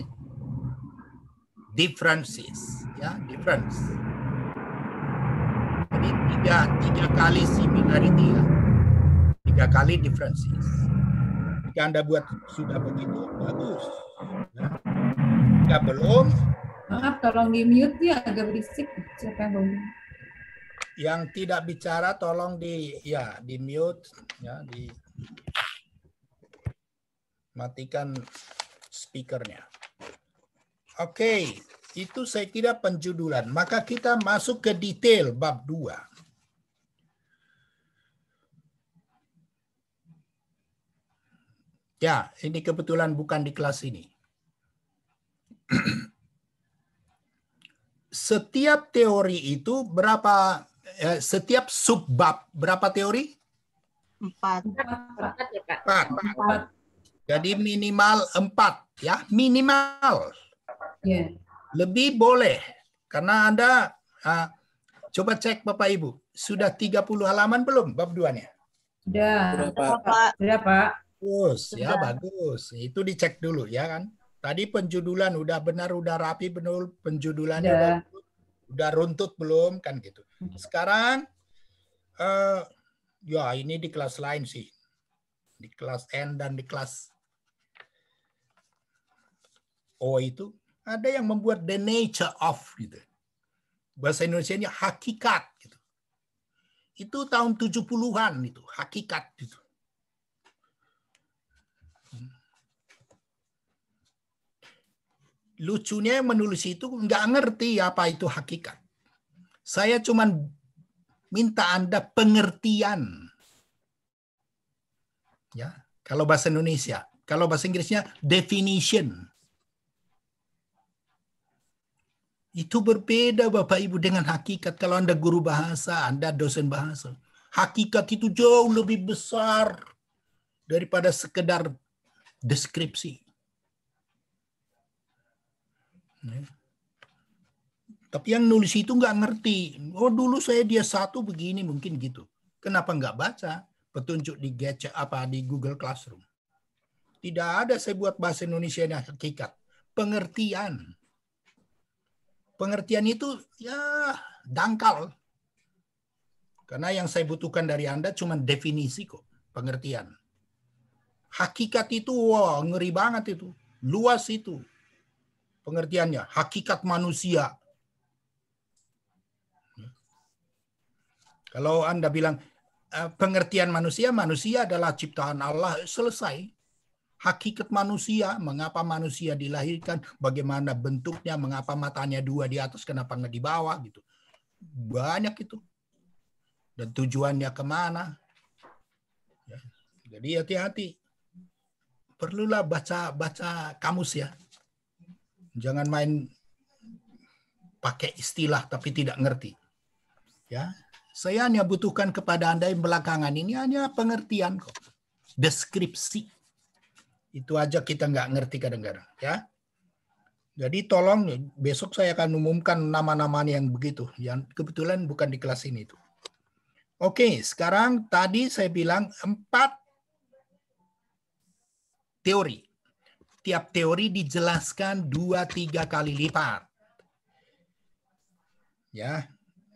Speaker 1: differences ya difference tiga tiga kali similarity ya tiga kali differences jika anda buat sudah begitu bagus nah, jika belum
Speaker 5: maaf tolong di mute ya agak berisik siapa yang
Speaker 1: yang tidak bicara tolong di ya di mute ya di matikan speakernya oke okay. Itu saya kira penjudulan. Maka kita masuk ke detail bab 2. Ya, ini kebetulan bukan di kelas ini. [CLEARS THROAT] setiap teori itu berapa eh, setiap subbab berapa teori?
Speaker 4: Empat. Empat,
Speaker 1: ya, Pak. Empat. empat. Jadi minimal empat ya, minimal. Yeah. Lebih boleh karena Anda uh, coba cek Bapak Ibu, sudah 30 halaman belum bab duanya?
Speaker 5: Sudah. Sudah, Pak.
Speaker 1: Sudah, Pak. Bagus, ya
Speaker 5: bagus.
Speaker 1: Itu dicek dulu ya kan. Tadi penjudulan udah benar, udah rapi, benar penjudulannya udah, udah, udah runtut belum kan gitu. Sekarang eh, ya ini di kelas lain sih, di kelas N dan di kelas O itu ada yang membuat the nature of gitu. Bahasa Indonesia-nya hakikat gitu. Itu tahun 70-an itu, hakikat gitu. lucunya menulis itu nggak ngerti apa itu hakikat. Saya cuman minta Anda pengertian. Ya, kalau bahasa Indonesia, kalau bahasa Inggrisnya definition. Itu berbeda Bapak Ibu dengan hakikat. Kalau Anda guru bahasa, Anda dosen bahasa. Hakikat itu jauh lebih besar daripada sekedar deskripsi. Tapi yang nulis itu nggak ngerti. Oh dulu saya dia satu begini mungkin gitu. Kenapa nggak baca petunjuk di gadget apa di Google Classroom? Tidak ada saya buat bahasa Indonesia yang hakikat. Pengertian. Pengertian itu ya dangkal. Karena yang saya butuhkan dari Anda cuma definisi kok, pengertian. Hakikat itu wow, ngeri banget itu, luas itu, pengertiannya, hakikat manusia. Kalau Anda bilang eh, pengertian manusia, manusia adalah ciptaan Allah, selesai. Hakikat manusia, mengapa manusia dilahirkan, bagaimana bentuknya, mengapa matanya dua di atas, kenapa nggak di bawah, gitu. Banyak itu. Dan tujuannya kemana. Ya, jadi hati-hati. Perlulah baca baca kamus ya. Jangan main pakai istilah tapi tidak ngerti. Ya, saya hanya butuhkan kepada Anda yang belakangan ini hanya pengertian kok. Deskripsi. Itu aja kita nggak ngerti kadang-kadang. Ya. Jadi tolong besok saya akan umumkan nama-nama yang begitu. Yang kebetulan bukan di kelas ini tuh. Oke, sekarang tadi saya bilang empat teori tiap teori dijelaskan dua tiga kali lipat. Ya,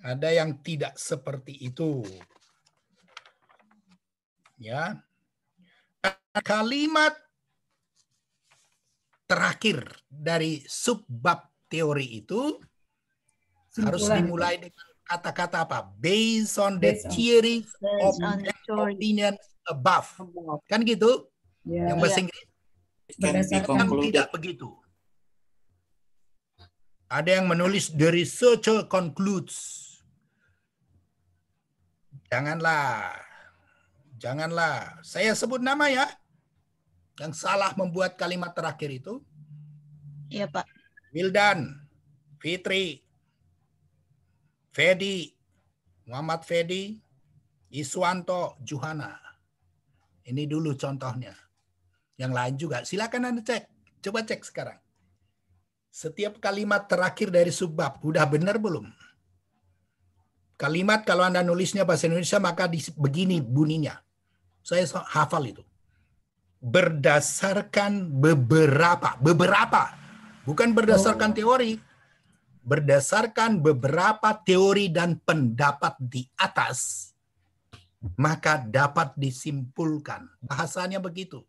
Speaker 1: ada yang tidak seperti itu. Ya. Kalimat terakhir dari subbab teori itu Simpulan. harus dimulai dengan kata-kata apa? Based on the theories of the opinions above. Kan gitu? Yeah. Yang bahasa ya. Inggris tidak begitu. Ada yang menulis the researcher concludes. Janganlah. Janganlah. Saya sebut nama ya. Yang salah membuat kalimat terakhir itu. Iya, Pak. Wildan, Fitri, Fedi, Muhammad Fedi, Iswanto, Juhana. Ini dulu contohnya yang lain juga. Silakan Anda cek. Coba cek sekarang. Setiap kalimat terakhir dari subbab, udah benar belum? Kalimat kalau Anda nulisnya bahasa Indonesia maka di, begini bunyinya. Saya hafal itu. Berdasarkan beberapa, beberapa. Bukan berdasarkan oh. teori. Berdasarkan beberapa teori dan pendapat di atas, maka dapat disimpulkan. Bahasanya begitu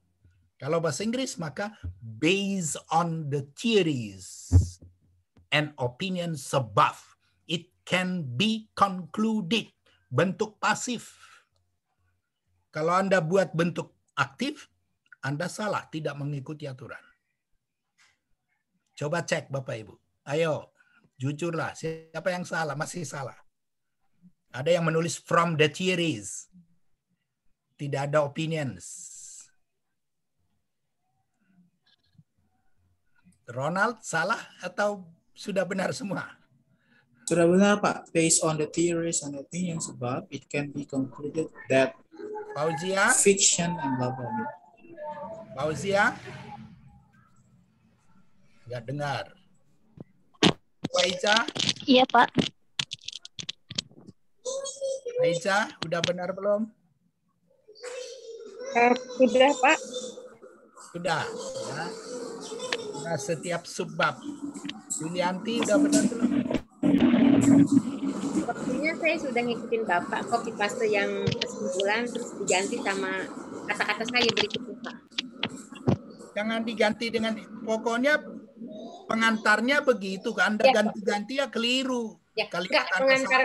Speaker 1: kalau bahasa Inggris maka based on the theories and opinions above, it can be concluded. Bentuk pasif. Kalau Anda buat bentuk aktif, Anda salah, tidak mengikuti aturan. Coba cek Bapak Ibu. Ayo, jujurlah, siapa yang salah? Masih salah. Ada yang menulis from the theories. Tidak ada opinions Ronald salah atau sudah benar semua?
Speaker 6: Sudah benar Pak. Based on the theories and opinions above, it can be concluded that
Speaker 1: Fauzia fiction and blah blah blah. Fauzia Gak dengar. Faiza? Iya Pak. Faiza, udah benar belum? Sudah Pak. Sudah. Ya nah, setiap sebab Yulianti udah benar belum?
Speaker 2: Waktunya saya sudah ngikutin Bapak kok paste yang
Speaker 4: kesimpulan terus diganti sama kata-kata saya berikutnya Pak.
Speaker 1: Jangan diganti dengan pokoknya pengantarnya begitu kan Anda ya. ganti-ganti ya
Speaker 3: keliru. Ya, Kali enggak, pengantar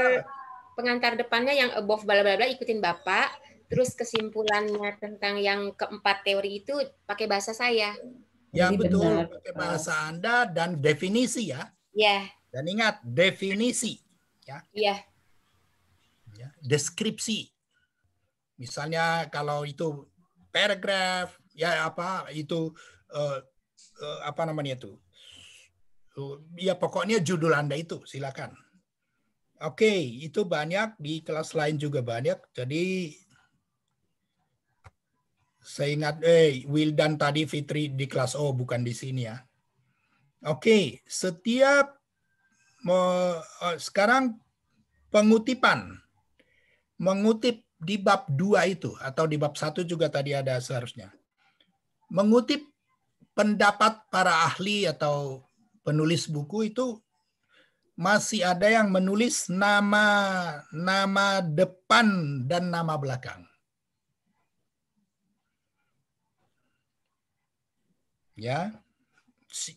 Speaker 3: pengantar depannya yang above bla bla bla ikutin
Speaker 2: Bapak, terus kesimpulannya tentang yang keempat teori itu pakai bahasa saya.
Speaker 1: Ya Jadi betul, benar. pakai bahasa Anda dan definisi ya. Ya. Dan ingat definisi ya. Iya. Ya, deskripsi. Misalnya kalau itu paragraf ya apa itu uh, uh, apa namanya itu? Uh, ya pokoknya judul Anda itu silakan. Oke, okay, itu banyak di kelas lain juga banyak. Jadi saya ingat, eh, Wildan tadi Fitri di kelas O, bukan di sini ya. Oke, setiap me, eh, sekarang pengutipan. Mengutip di bab 2 itu, atau di bab 1 juga tadi ada seharusnya. Mengutip pendapat para ahli atau penulis buku itu masih ada yang menulis nama nama depan dan nama belakang. ya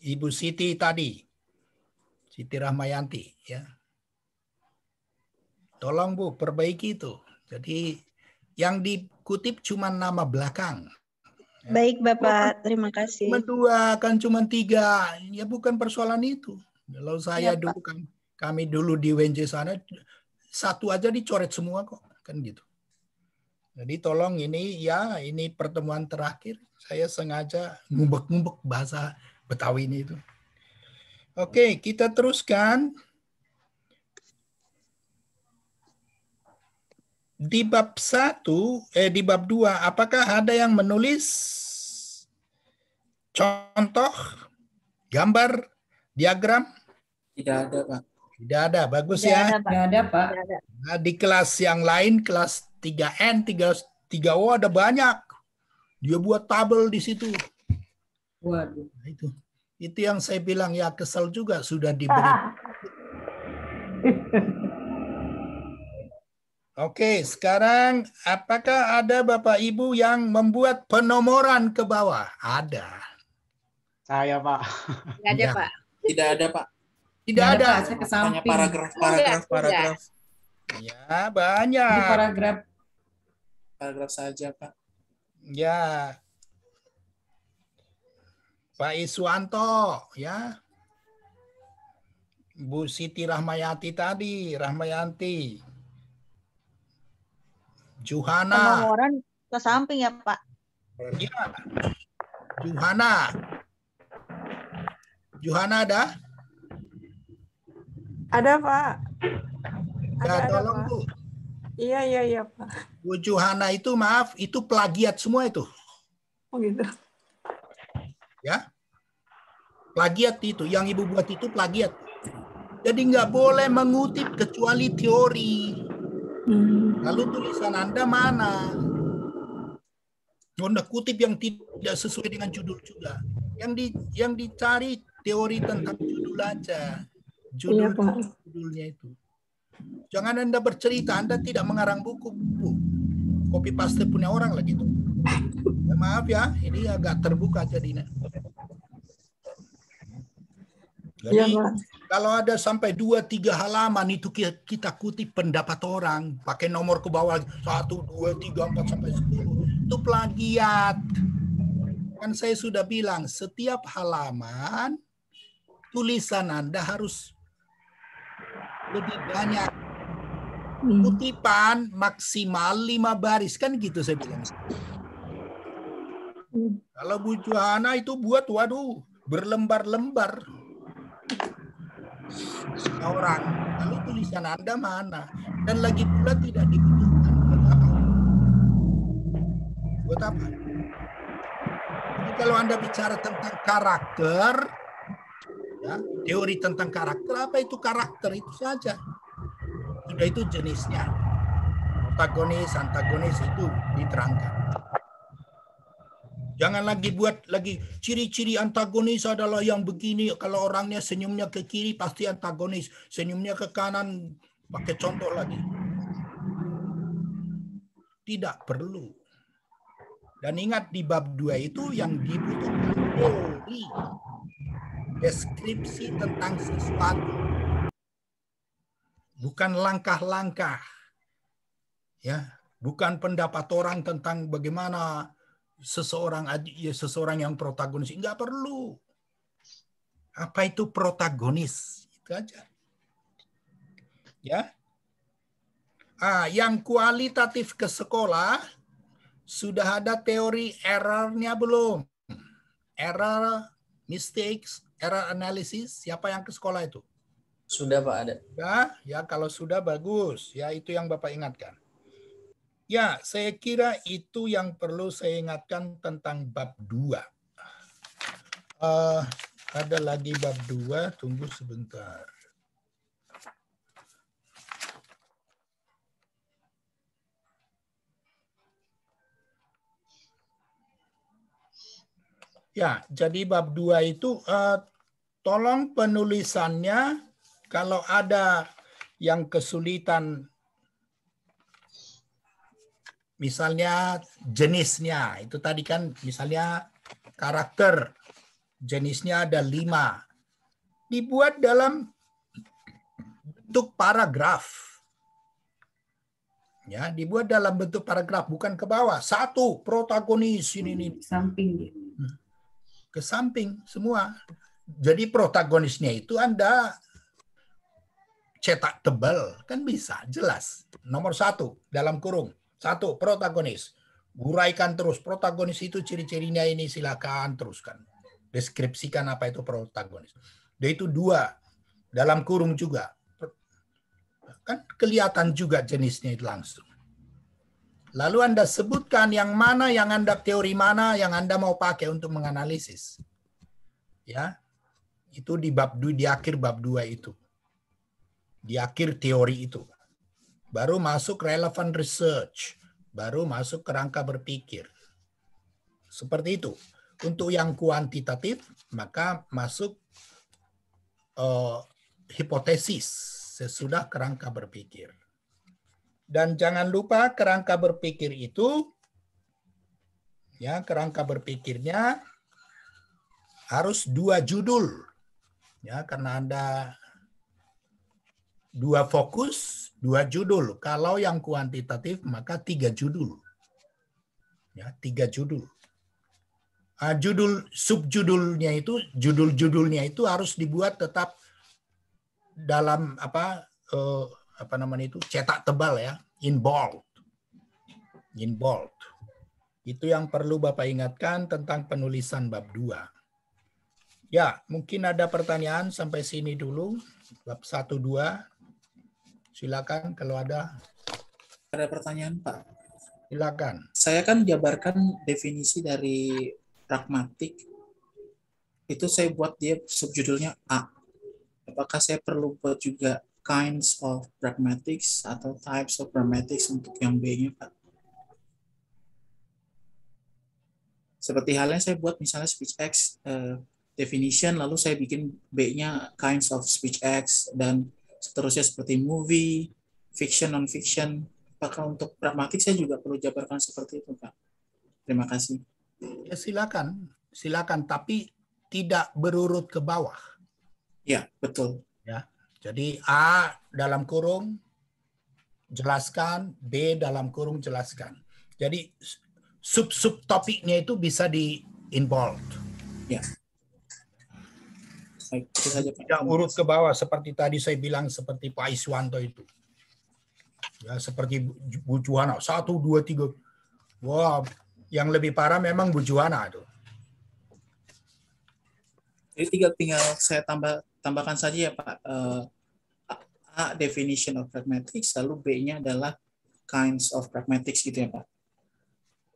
Speaker 1: Ibu Siti tadi Siti Rahmayanti ya tolong Bu perbaiki itu jadi yang dikutip cuma nama belakang ya. baik Bapak bukan, terima kasih cuma dua kan cuma tiga ya bukan persoalan itu kalau saya ya, dulu kan kami dulu di WNJ sana satu aja dicoret semua kok kan gitu jadi tolong ini ya ini pertemuan terakhir saya sengaja ngumbek-ngumbek bahasa Betawi ini itu. Oke, kita teruskan. Di bab satu eh di bab dua apakah ada yang menulis contoh gambar diagram? Tidak ada, Pak. Tidak ada, bagus Tidak ya. Ada, Pak. Tidak ada, Pak. Nah, di kelas yang lain kelas Tiga n tiga 3 o ada banyak. Dia buat tabel di situ. Waduh. Nah, itu. Itu yang saya bilang ya kesel juga sudah diberi. Ah. [LAUGHS] Oke, sekarang apakah ada Bapak Ibu yang membuat penomoran ke bawah? Ada. Saya, Pak. Tidak ada, iya. Pak. Tidak ada, Pak. Tidak, Tidak ada. ada. Saya ke samping. Hanya paragraf, paragraf, paragraf. Ya, banyak. Di paragraf
Speaker 6: paragraf saja, Pak.
Speaker 1: Ya. Pak Iswanto, ya. Bu Siti Rahmayati tadi, Rahmayanti.
Speaker 4: Juhana. orang ke samping ya, Pak. Iya. Juhana. Juhana ada?
Speaker 1: Ada, Pak. Ada, ya, ada, Pak. Bu. Iya, iya, iya, Pak. Bu Hana itu maaf, itu plagiat semua itu. Oh gitu. Ya. Plagiat itu, yang ibu buat itu plagiat. Jadi nggak boleh mengutip kecuali teori. Hmm. Lalu tulisan Anda mana? Oh, Anda kutip yang tidak sesuai dengan judul juga. Yang di yang dicari teori tentang judul aja. Judul iya, judulnya itu. Jangan Anda bercerita, Anda tidak mengarang buku. Bu. Kopi paste punya orang lagi itu. Ya, maaf ya, ini agak terbuka jadinya. Jadi ya, kalau ada sampai dua tiga halaman itu kita kutip pendapat orang pakai nomor ke bawah satu dua tiga empat sampai sepuluh itu plagiat. Kan saya sudah bilang setiap halaman tulisan Anda harus lebih iya. banyak hmm. kutipan maksimal lima baris kan gitu saya bilang. Hmm. Kalau Bu Johana itu buat waduh berlembar-lembar seorang Lalu tulisan Anda mana? Dan lagi pula tidak dibutuhkan buat apa? Buat apa? Jadi kalau Anda bicara tentang karakter, Ya, teori tentang karakter apa itu karakter itu saja. Sudah itu jenisnya. Protagonis, antagonis itu diterangkan. Jangan lagi buat lagi ciri-ciri antagonis adalah yang begini. Kalau orangnya senyumnya ke kiri pasti antagonis. Senyumnya ke kanan pakai contoh lagi. Tidak perlu. Dan ingat di bab 2 itu yang dibutuhkan teori deskripsi tentang sesuatu. Bukan langkah-langkah. Ya, bukan pendapat orang tentang bagaimana seseorang ya, seseorang yang protagonis nggak perlu apa itu protagonis itu aja ya ah yang kualitatif ke sekolah sudah ada teori errornya belum error mistakes error analysis, siapa yang ke sekolah itu? Sudah Pak ada. Sudah, ya kalau sudah bagus, ya itu yang Bapak ingatkan. Ya, saya kira itu yang perlu saya ingatkan tentang bab dua Uh, ada lagi bab dua tunggu sebentar. Ya, jadi bab dua itu uh, tolong penulisannya kalau ada yang kesulitan misalnya jenisnya itu tadi kan misalnya karakter jenisnya ada lima dibuat dalam bentuk paragraf ya dibuat dalam bentuk paragraf bukan ke bawah satu protagonis ini ini samping hmm. ke samping semua jadi protagonisnya itu Anda cetak tebal kan bisa jelas nomor satu dalam kurung satu protagonis uraikan terus protagonis itu ciri-cirinya ini silakan teruskan deskripsikan apa itu protagonis dia itu dua dalam kurung juga kan kelihatan juga jenisnya itu langsung lalu anda sebutkan yang mana yang anda teori mana yang anda mau pakai untuk menganalisis ya itu di bab di akhir bab 2 itu. Di akhir teori itu. Baru masuk relevant research, baru masuk kerangka berpikir. Seperti itu. Untuk yang kuantitatif, maka masuk uh, hipotesis sesudah kerangka berpikir. Dan jangan lupa kerangka berpikir itu ya kerangka berpikirnya harus dua judul ya karena Anda dua fokus, dua judul. Kalau yang kuantitatif maka tiga judul. Ya, tiga judul. Uh, judul subjudulnya itu judul-judulnya itu harus dibuat tetap dalam apa uh, apa namanya itu cetak tebal ya, in bold. In bold. Itu yang perlu Bapak ingatkan tentang penulisan bab 2 Ya, mungkin ada pertanyaan sampai sini dulu. Bab 1 2. Silakan kalau ada ada pertanyaan, Pak. Silakan.
Speaker 6: Saya kan jabarkan definisi dari pragmatik. Itu saya buat dia subjudulnya A. Apakah saya perlu buat juga kinds of pragmatics atau types of pragmatics untuk yang B-nya, Pak? Seperti halnya saya buat misalnya speech X definition lalu saya bikin B-nya kinds of speech acts dan seterusnya seperti movie, fiction, non fiction. Apakah untuk pragmatik saya juga perlu
Speaker 1: jabarkan seperti itu, Pak? Terima kasih. Ya, silakan, silakan tapi tidak berurut ke bawah.
Speaker 6: Ya, betul.
Speaker 1: Ya. Jadi A dalam kurung jelaskan, B dalam kurung jelaskan. Jadi sub-sub topiknya itu bisa di involved. Ya urut ke bawah seperti tadi saya bilang seperti Pak Iswanto itu. Ya, seperti Bu Juwana, satu, dua, tiga. wow, yang lebih parah memang Bu Juwana itu.
Speaker 6: Jadi tinggal, tinggal saya tambah tambahkan saja ya Pak. Uh, A definition of pragmatics, lalu B-nya adalah kinds of pragmatics gitu ya Pak.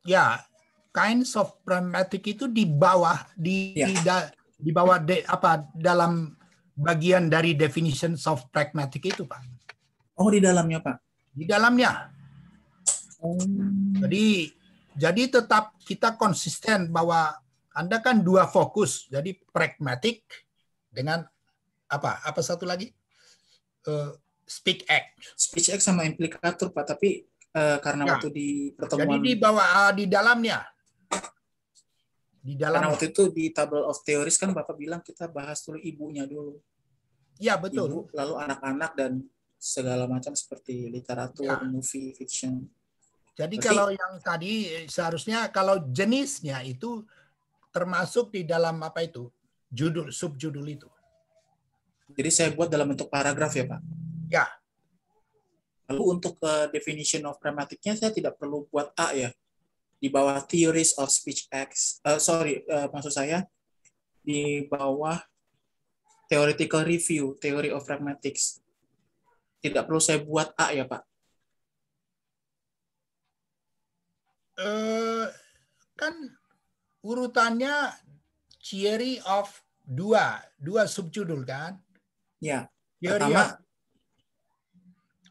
Speaker 1: Ya, kinds of pragmatics itu di bawah di, ya. di di bawah de, apa dalam bagian dari definition of pragmatic itu, Pak. Oh, di dalamnya, Pak. Di dalamnya. Oh. Jadi jadi tetap kita konsisten bahwa Anda kan dua fokus, jadi pragmatic dengan apa? Apa satu lagi? Uh, speak act. speak act sama implikator, Pak, tapi uh, karena ya. waktu
Speaker 6: di pertemuan Jadi di
Speaker 1: bawah uh, di dalamnya
Speaker 6: di dalam Karena waktu itu di Table of Theories kan Bapak bilang kita bahas dulu ibunya dulu. Iya, betul. Ibu, lalu anak-anak dan segala macam seperti literatur, ya. movie, fiction. Jadi Berarti, kalau yang
Speaker 1: tadi eh, seharusnya kalau jenisnya itu termasuk di dalam apa itu? judul subjudul itu.
Speaker 6: Jadi saya buat dalam bentuk paragraf ya, Pak. Ya. Lalu untuk uh, definition of pragmatiknya saya tidak perlu buat A ya di bawah Theories of Speech acts, uh, eh, sorry, uh, maksud saya di bawah Theoretical Review, Theory of Pragmatics. Tidak perlu saya buat A ya Pak?
Speaker 1: Uh, kan urutannya Theory of dua, dua subjudul kan?
Speaker 6: Ya. Theory pertama,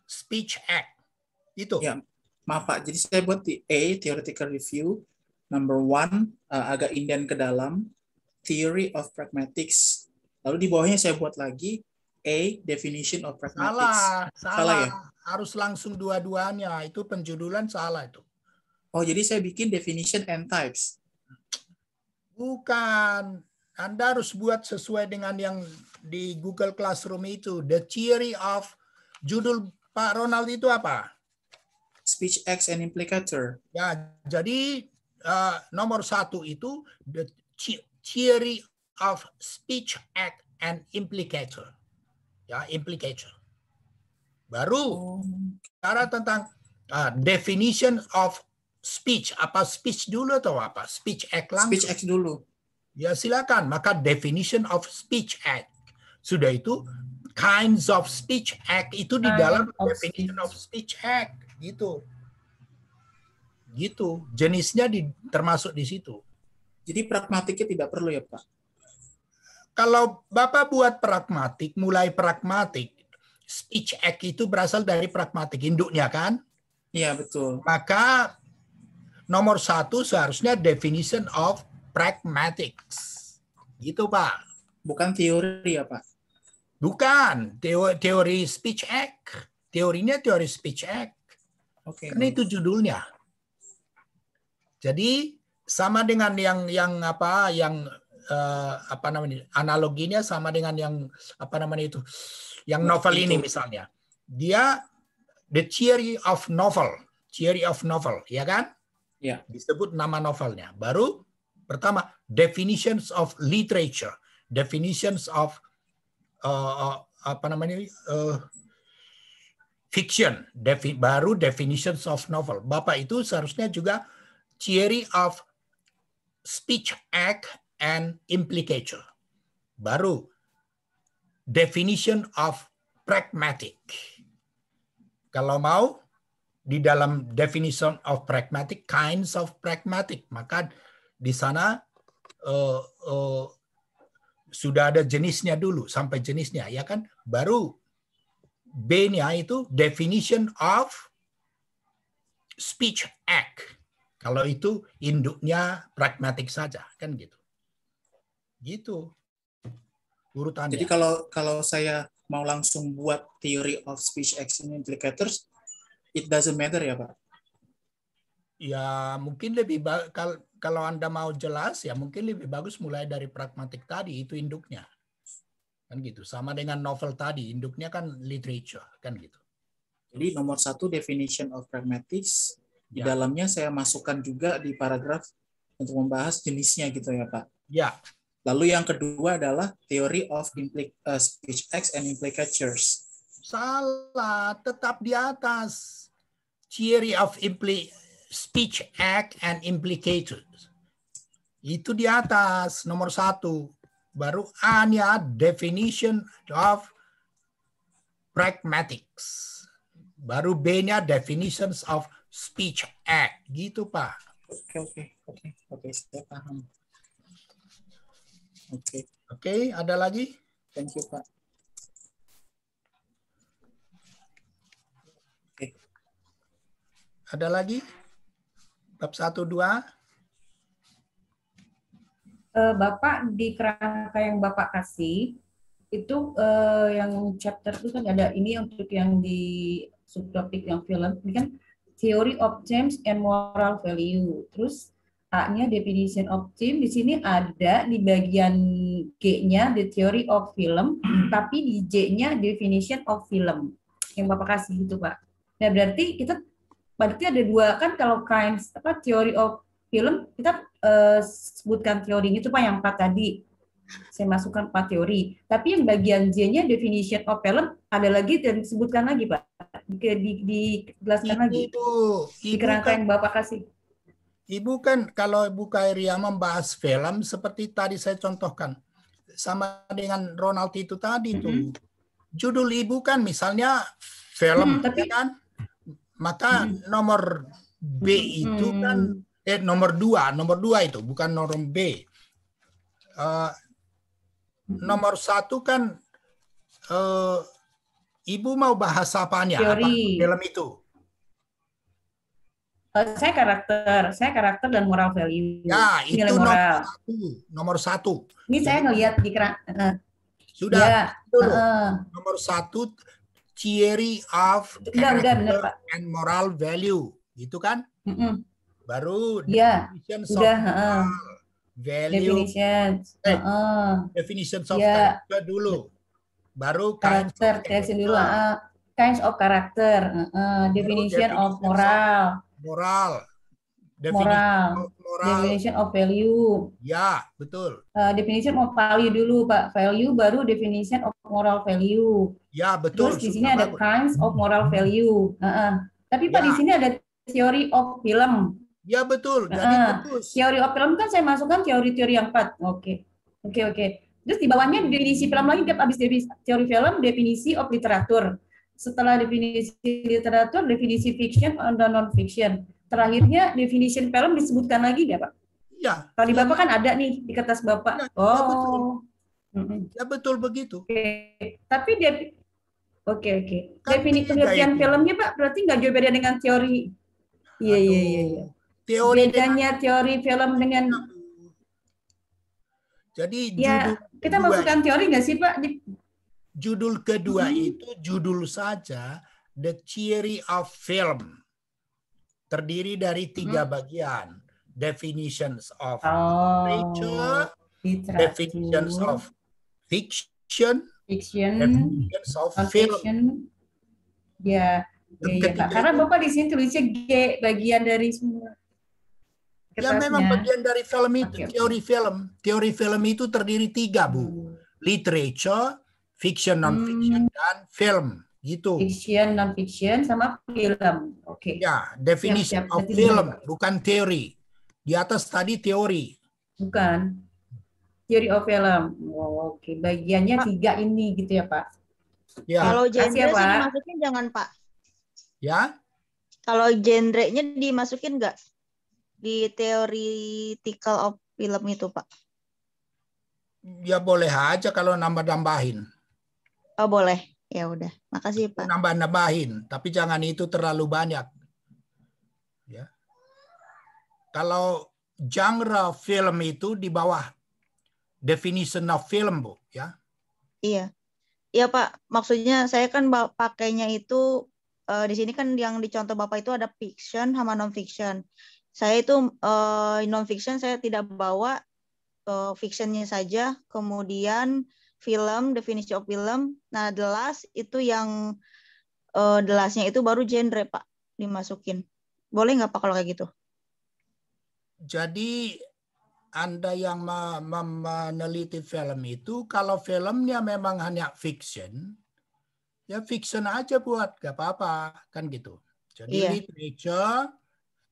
Speaker 6: Speech Act. Itu. Ya, maaf Pak, jadi saya buat di A, Theoretical Review, number one, uh, agak inden ke dalam, Theory of Pragmatics. Lalu di bawahnya saya buat lagi, A, Definition of Pragmatics. Salah, salah. salah ya?
Speaker 1: Harus langsung dua-duanya, itu penjudulan salah itu.
Speaker 6: Oh, jadi saya bikin Definition and Types.
Speaker 1: Bukan. Anda harus buat sesuai dengan yang di Google Classroom itu. The theory of judul Pak Ronald itu apa? speech acts and implicator. Ya, jadi uh, nomor satu itu the theory of speech act and implicator. Ya, implicator. Baru oh. cara tentang uh, definition of speech apa speech dulu atau apa speech act langsung. Speech act dulu. Ya silakan. Maka definition of speech act sudah itu kinds of speech act itu di dalam definition of speech act gitu gitu jenisnya di, termasuk di situ jadi pragmatiknya tidak perlu ya pak kalau bapak buat pragmatik mulai pragmatik speech act itu berasal dari pragmatik induknya kan iya betul maka nomor satu seharusnya definition of pragmatics gitu pak bukan teori ya pak bukan teori, teori speech act teorinya teori speech act Okay. Karena itu judulnya. Jadi sama dengan yang yang apa yang uh, apa namanya analoginya sama dengan yang apa namanya itu yang nah, novel ini misalnya. Dia the theory of novel, theory of novel, ya kan? Ya. Disebut nama novelnya. Baru pertama definitions of literature, definitions of uh, apa namanya uh, fiction, defi baru definitions of novel. Bapak itu seharusnya juga theory of speech act and implication. Baru definition of pragmatic. Kalau mau di dalam definition of pragmatic, kinds of pragmatic, maka di sana uh, uh, sudah ada jenisnya dulu sampai jenisnya, ya kan? Baru B-nya itu definition of speech act. Kalau itu induknya pragmatik saja, kan gitu. Gitu urutannya. Jadi kalau kalau
Speaker 6: saya mau langsung buat theory of speech act action indicators, it doesn't matter ya Pak?
Speaker 1: Ya mungkin lebih kalau kalau Anda mau jelas ya mungkin lebih bagus mulai dari pragmatik tadi itu induknya kan gitu sama dengan novel tadi induknya kan literature kan gitu
Speaker 6: jadi nomor satu definition of pragmatics di ya. dalamnya saya masukkan juga di paragraf untuk membahas jenisnya gitu ya pak ya lalu yang kedua adalah theory of implic uh, speech acts and implicatures
Speaker 1: salah tetap di atas theory of impli speech act and implicatures itu di atas nomor satu baru ada ya, definition of pragmatics. Baru B-nya definitions of speech act. E, gitu, Pak. Oke, oke. Oke, oke. Saya paham. Oke. Okay. Oke, okay, ada lagi? Thank you, Pak. Oke. Ada lagi? Bab 1, 2?
Speaker 5: Eh, Bapak di kerangka yang Bapak kasih itu uh, yang chapter itu kan ada ini untuk yang di subtopik yang film ini kan theory of change and moral value. Terus A-nya definition of change di sini ada di bagian G-nya the theory of film, tapi di J-nya definition of film yang Bapak kasih itu, Pak. Nah, berarti kita berarti ada dua kan kalau kinds apa theory of film kita uh, sebutkan teorinya itu pak yang empat tadi saya masukkan empat teori tapi yang bagian J-nya definition of film ada lagi dan disebutkan lagi pak di di, di jelaskan lagi Ibu, di kerangka kan, yang bapak kasih
Speaker 1: ibu kan kalau ibu Kairia membahas film seperti tadi saya contohkan sama dengan Ronald itu tadi mm -hmm. tuh mm-hmm. judul ibu kan misalnya film hmm, tapi ya kan maka hmm. nomor B itu hmm. kan eh nomor dua nomor dua itu bukan norm B uh, nomor satu kan uh, ibu mau bahas
Speaker 5: apanya Teori. apa dalam itu uh, saya karakter saya karakter dan moral value ya itu Nilai nomor moral. satu nomor satu ini saya ngelihat di kerak uh, sudah ya,
Speaker 1: Uh, nomor satu theory of enggak, enggak, benar, and moral value gitu kan mm -mm baru ya, definition soft uh, value
Speaker 5: definition uh, uh. definition of ya, character dulu baru karakter definition dulu uh, kinds of character uh, definition, definition of moral
Speaker 1: moral definition moral. of
Speaker 5: moral definition of value
Speaker 1: ya betul
Speaker 5: uh, definition of value dulu pak value baru definition of moral value ya betul terus di sini ada kinds of moral value uh, uh. tapi ya. pak di ya. sini ada theory of film Ya betul. Jadi uh, Teori film kan saya masukkan teori-teori yang empat. Oke, okay. oke, okay, oke. Okay. Terus di bawahnya definisi film lagi, kan habis teori film definisi of literatur. Setelah definisi literatur, definisi fiction dan non fiction. Terakhirnya definisi film disebutkan lagi nggak pak? Ya. Kalau di ya. bapak kan ada nih di kertas bapak. Ya, oh. Ya betul. Ya betul begitu. Okay. Tapi dia, oke okay, oke. Okay. definisi pengertian filmnya pak berarti nggak jauh beda dengan teori. Iya iya iya. iya teori bedanya teori film dengan
Speaker 1: jadi ya, kita kita masukkan
Speaker 5: teori nggak sih Pak? Di...
Speaker 1: Judul kedua hmm. itu judul saja The Theory of Film terdiri dari tiga hmm. bagian definitions of oh, nature
Speaker 5: definitions of fiction, fiction definitions of film. Fiction. Ya, ya, ya Karena Bapak di sini tulisnya G bagian dari semua ya memang
Speaker 1: bagian dari film itu okay. teori film teori film itu terdiri tiga bu hmm. literature fiction non fiction hmm. dan film
Speaker 5: gitu fiction non fiction sama film oke okay. ya definition siap, siap. of film bukan teori di atas tadi teori bukan teori of film
Speaker 4: oh, oke okay. bagiannya pak. tiga ini gitu ya pak
Speaker 1: ya kalau genre ya,
Speaker 4: masukin jangan pak ya kalau genre-nya dimasukin nggak di theoretical of film itu, Pak?
Speaker 1: Ya boleh aja kalau nambah-nambahin.
Speaker 4: Oh, boleh. Ya udah. Makasih,
Speaker 1: Pak. Nambah-nambahin, tapi jangan itu terlalu banyak. Ya. Kalau genre film itu di bawah definition of film, Bu, ya.
Speaker 4: Iya. Iya, Pak. Maksudnya saya kan pakainya itu eh, di sini kan yang dicontoh Bapak itu ada fiction sama non fiction saya itu uh, eh, non fiction saya tidak bawa uh, fictionnya saja kemudian film definisi of film nah the last itu yang uh, the lastnya itu baru genre pak dimasukin boleh nggak pak kalau kayak gitu
Speaker 1: jadi anda yang meneliti film itu kalau filmnya memang hanya fiction ya fiction aja buat gak apa-apa kan gitu jadi yeah. literature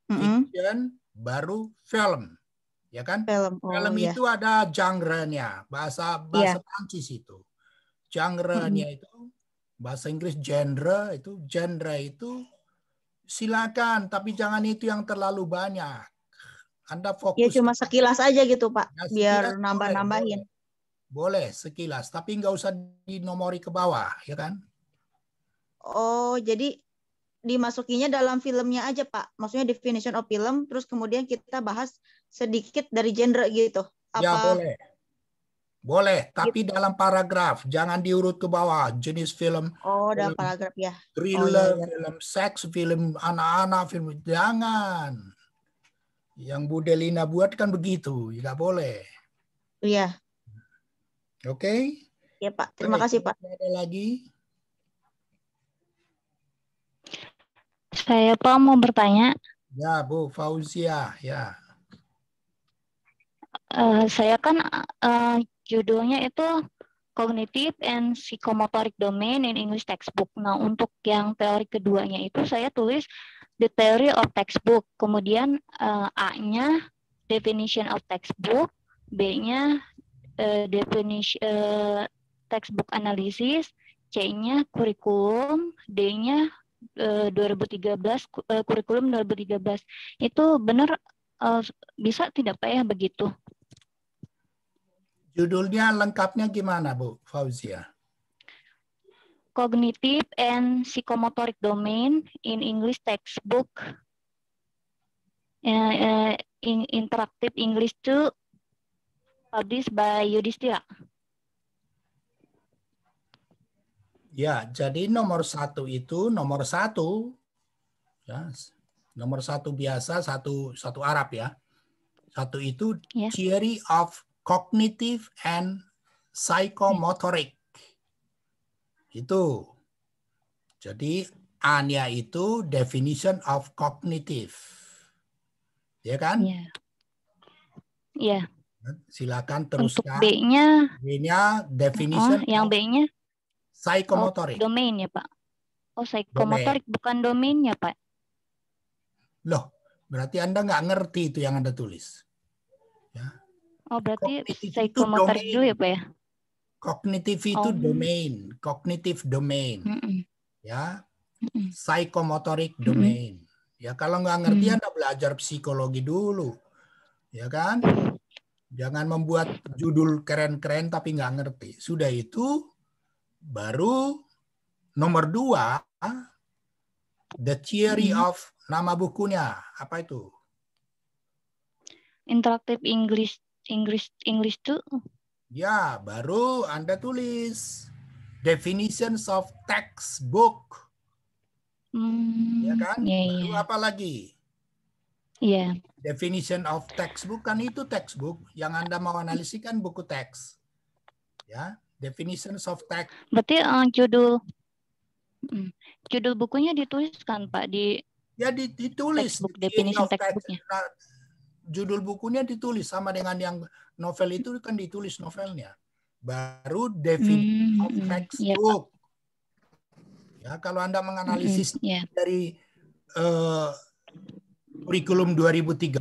Speaker 1: mm -hmm. fiction, baru film. Ya kan? Film, oh, film yeah. itu ada genre-nya, bahasa bahasa yeah. Prancis itu. Genre-nya mm -hmm. itu bahasa Inggris genre itu genre itu silakan tapi jangan itu yang terlalu
Speaker 4: banyak. Anda fokus. Ya cuma sekilas aja gitu Pak, ya, biar nambah-nambahin.
Speaker 1: Boleh, boleh sekilas, tapi nggak usah dinomori ke bawah, ya kan?
Speaker 4: Oh, jadi dimasukinya dalam filmnya aja Pak. Maksudnya definition of film, terus kemudian kita bahas sedikit dari genre gitu. Ya, Apa... Ya boleh.
Speaker 1: Boleh, tapi gitu. dalam paragraf, jangan diurut ke bawah. Jenis film, oh, dalam film, paragraf
Speaker 4: ya. Thriller, oh, ya.
Speaker 1: film seks, film anak-anak, film jangan. Yang Bu Delina buat kan begitu, tidak boleh. Iya. Oke. Okay?
Speaker 4: Ya Pak, terima Oke, kasih Pak. Ada lagi?
Speaker 7: Saya Pak mau bertanya.
Speaker 1: Ya, Bu Fauzia, ya.
Speaker 7: Uh, saya kan uh, judulnya itu Cognitive and Psychomotoric Domain in English Textbook. Nah, untuk yang teori keduanya itu saya tulis The Theory of Textbook. Kemudian uh, A-nya Definition of Textbook, B-nya uh, Definition uh, Textbook Analysis, C-nya Curriculum, D-nya 2013 eh, eh, kurikulum 2013 itu benar eh, bisa tidak Pak ya begitu?
Speaker 1: Judulnya lengkapnya gimana Bu Fauzia?
Speaker 7: kognitif and Psychomotoric Domain in English Textbook in Interactive English 2 published by Yudhistira.
Speaker 1: Ya, jadi nomor satu itu nomor satu, ya, nomor satu biasa satu satu Arab ya, satu itu yeah. theory of cognitive and psychomotoric itu. Jadi Anya itu definition of cognitive, ya kan? Iya. Yeah. Yeah. Silakan teruskan. Untuk B-nya. B-nya definition. Oh,
Speaker 7: yang B-nya Psikomotorik. Oh, domain ya Pak. Oh psikomotorik domain. bukan domainnya Pak.
Speaker 1: Loh, berarti Anda nggak ngerti itu yang Anda tulis.
Speaker 7: Ya. Oh berarti Kognitif psikomotorik dulu ya Pak ya?
Speaker 1: Kognitif itu oh. domain, kognitif domain. Mm -mm. Ya, psikomotorik domain. Mm -mm. Ya kalau nggak ngerti mm -mm. Anda belajar psikologi dulu, ya kan? [LAUGHS] Jangan membuat judul keren-keren tapi nggak ngerti. Sudah itu Baru nomor dua, the theory hmm. of nama bukunya apa itu?
Speaker 7: Interactive English English English tuh?
Speaker 1: Ya, baru Anda tulis definitions of textbook.
Speaker 7: Ya hmm, ya kan?
Speaker 1: Yeah, baru iya. apa lagi? ya Definition of textbook kan itu textbook yang Anda mau analisikan buku teks. Ya definitions of tax.
Speaker 7: Berarti uh, judul judul bukunya dituliskan Pak di
Speaker 1: Ya ditulis textbook, definition textbooknya. judul bukunya ditulis sama dengan yang novel itu kan ditulis novelnya. Baru definition hmm, of iya, textbook. Yeah. Ya kalau Anda menganalisis hmm, yeah. dari uh, kurikulum 2013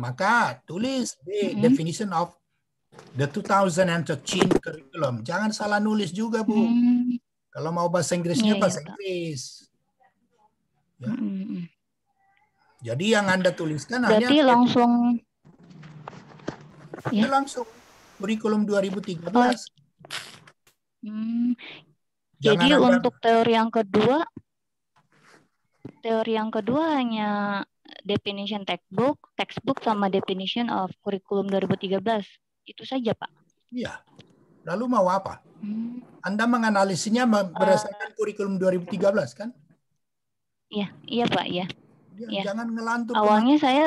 Speaker 1: maka tulis di -hmm. definition of The 2013 curriculum. Jangan salah nulis juga, Bu. Hmm. Kalau mau bahasa Inggrisnya yeah, iya, bahasa Inggris. Ya. Hmm, hmm, hmm. Jadi yang Anda tuliskan Berarti hanya langsung ya. langsung kurikulum 2013. Oh. Hmm. Jadi untuk
Speaker 7: teori yang kedua teori yang kedua hanya definition textbook, textbook sama definition of curriculum 2013. Itu saja, Pak.
Speaker 1: Iya. Lalu mau apa? Hmm. Anda menganalisisnya berdasarkan uh, kurikulum 2013 kan?
Speaker 7: Iya, iya Pak, iya.
Speaker 1: Ya, Jangan ngelantur. Awalnya
Speaker 7: saya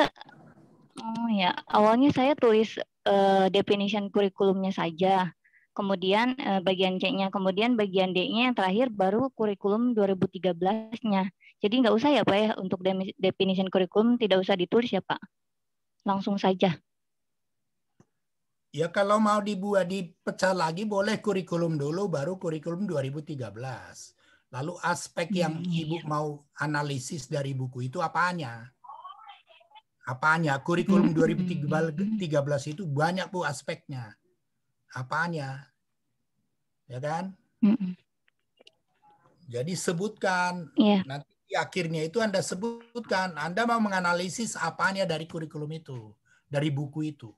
Speaker 7: Oh ya, awalnya saya tulis uh, definition kurikulumnya saja. Kemudian uh, bagian C-nya, kemudian bagian D-nya yang terakhir baru kurikulum 2013-nya. Jadi nggak usah ya Pak ya untuk definisi kurikulum tidak usah ditulis ya Pak. Langsung saja.
Speaker 1: Ya kalau mau dibuat dipecah lagi boleh kurikulum dulu baru kurikulum 2013. Lalu aspek yang hmm, Ibu iya. mau analisis dari buku itu apanya? Apanya? Kurikulum 2013 hmm, hmm, itu banyak Bu aspeknya. Apanya? Ya kan? Jadi sebutkan. Yeah. Nanti di akhirnya itu Anda sebutkan, Anda mau menganalisis apanya dari kurikulum itu, dari buku itu.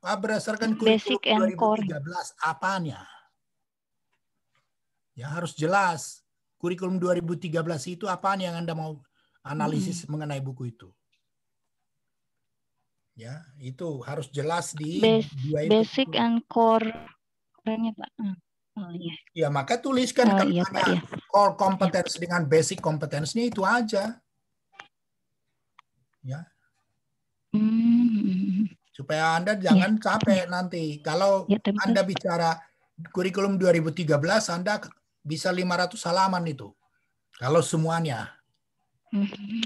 Speaker 1: Ah, berdasarkan kurikulum 2013 apanya? Ya harus jelas kurikulum 2013 itu apaan yang Anda mau analisis hmm. mengenai buku itu. Ya, itu harus jelas di Bas dua itu. Basic
Speaker 7: and core Pak. Hmm.
Speaker 1: Oh, iya. Ya, maka tuliskan oh, iya, Pak, iya. core iya. competence iya. dengan basic competence-nya itu aja. Ya. Hmm supaya Anda iya. jangan ya. capek nanti. Kalau ya, Anda bicara kurikulum 2013 Anda bisa 500 halaman itu. Kalau semuanya. Mm-hmm.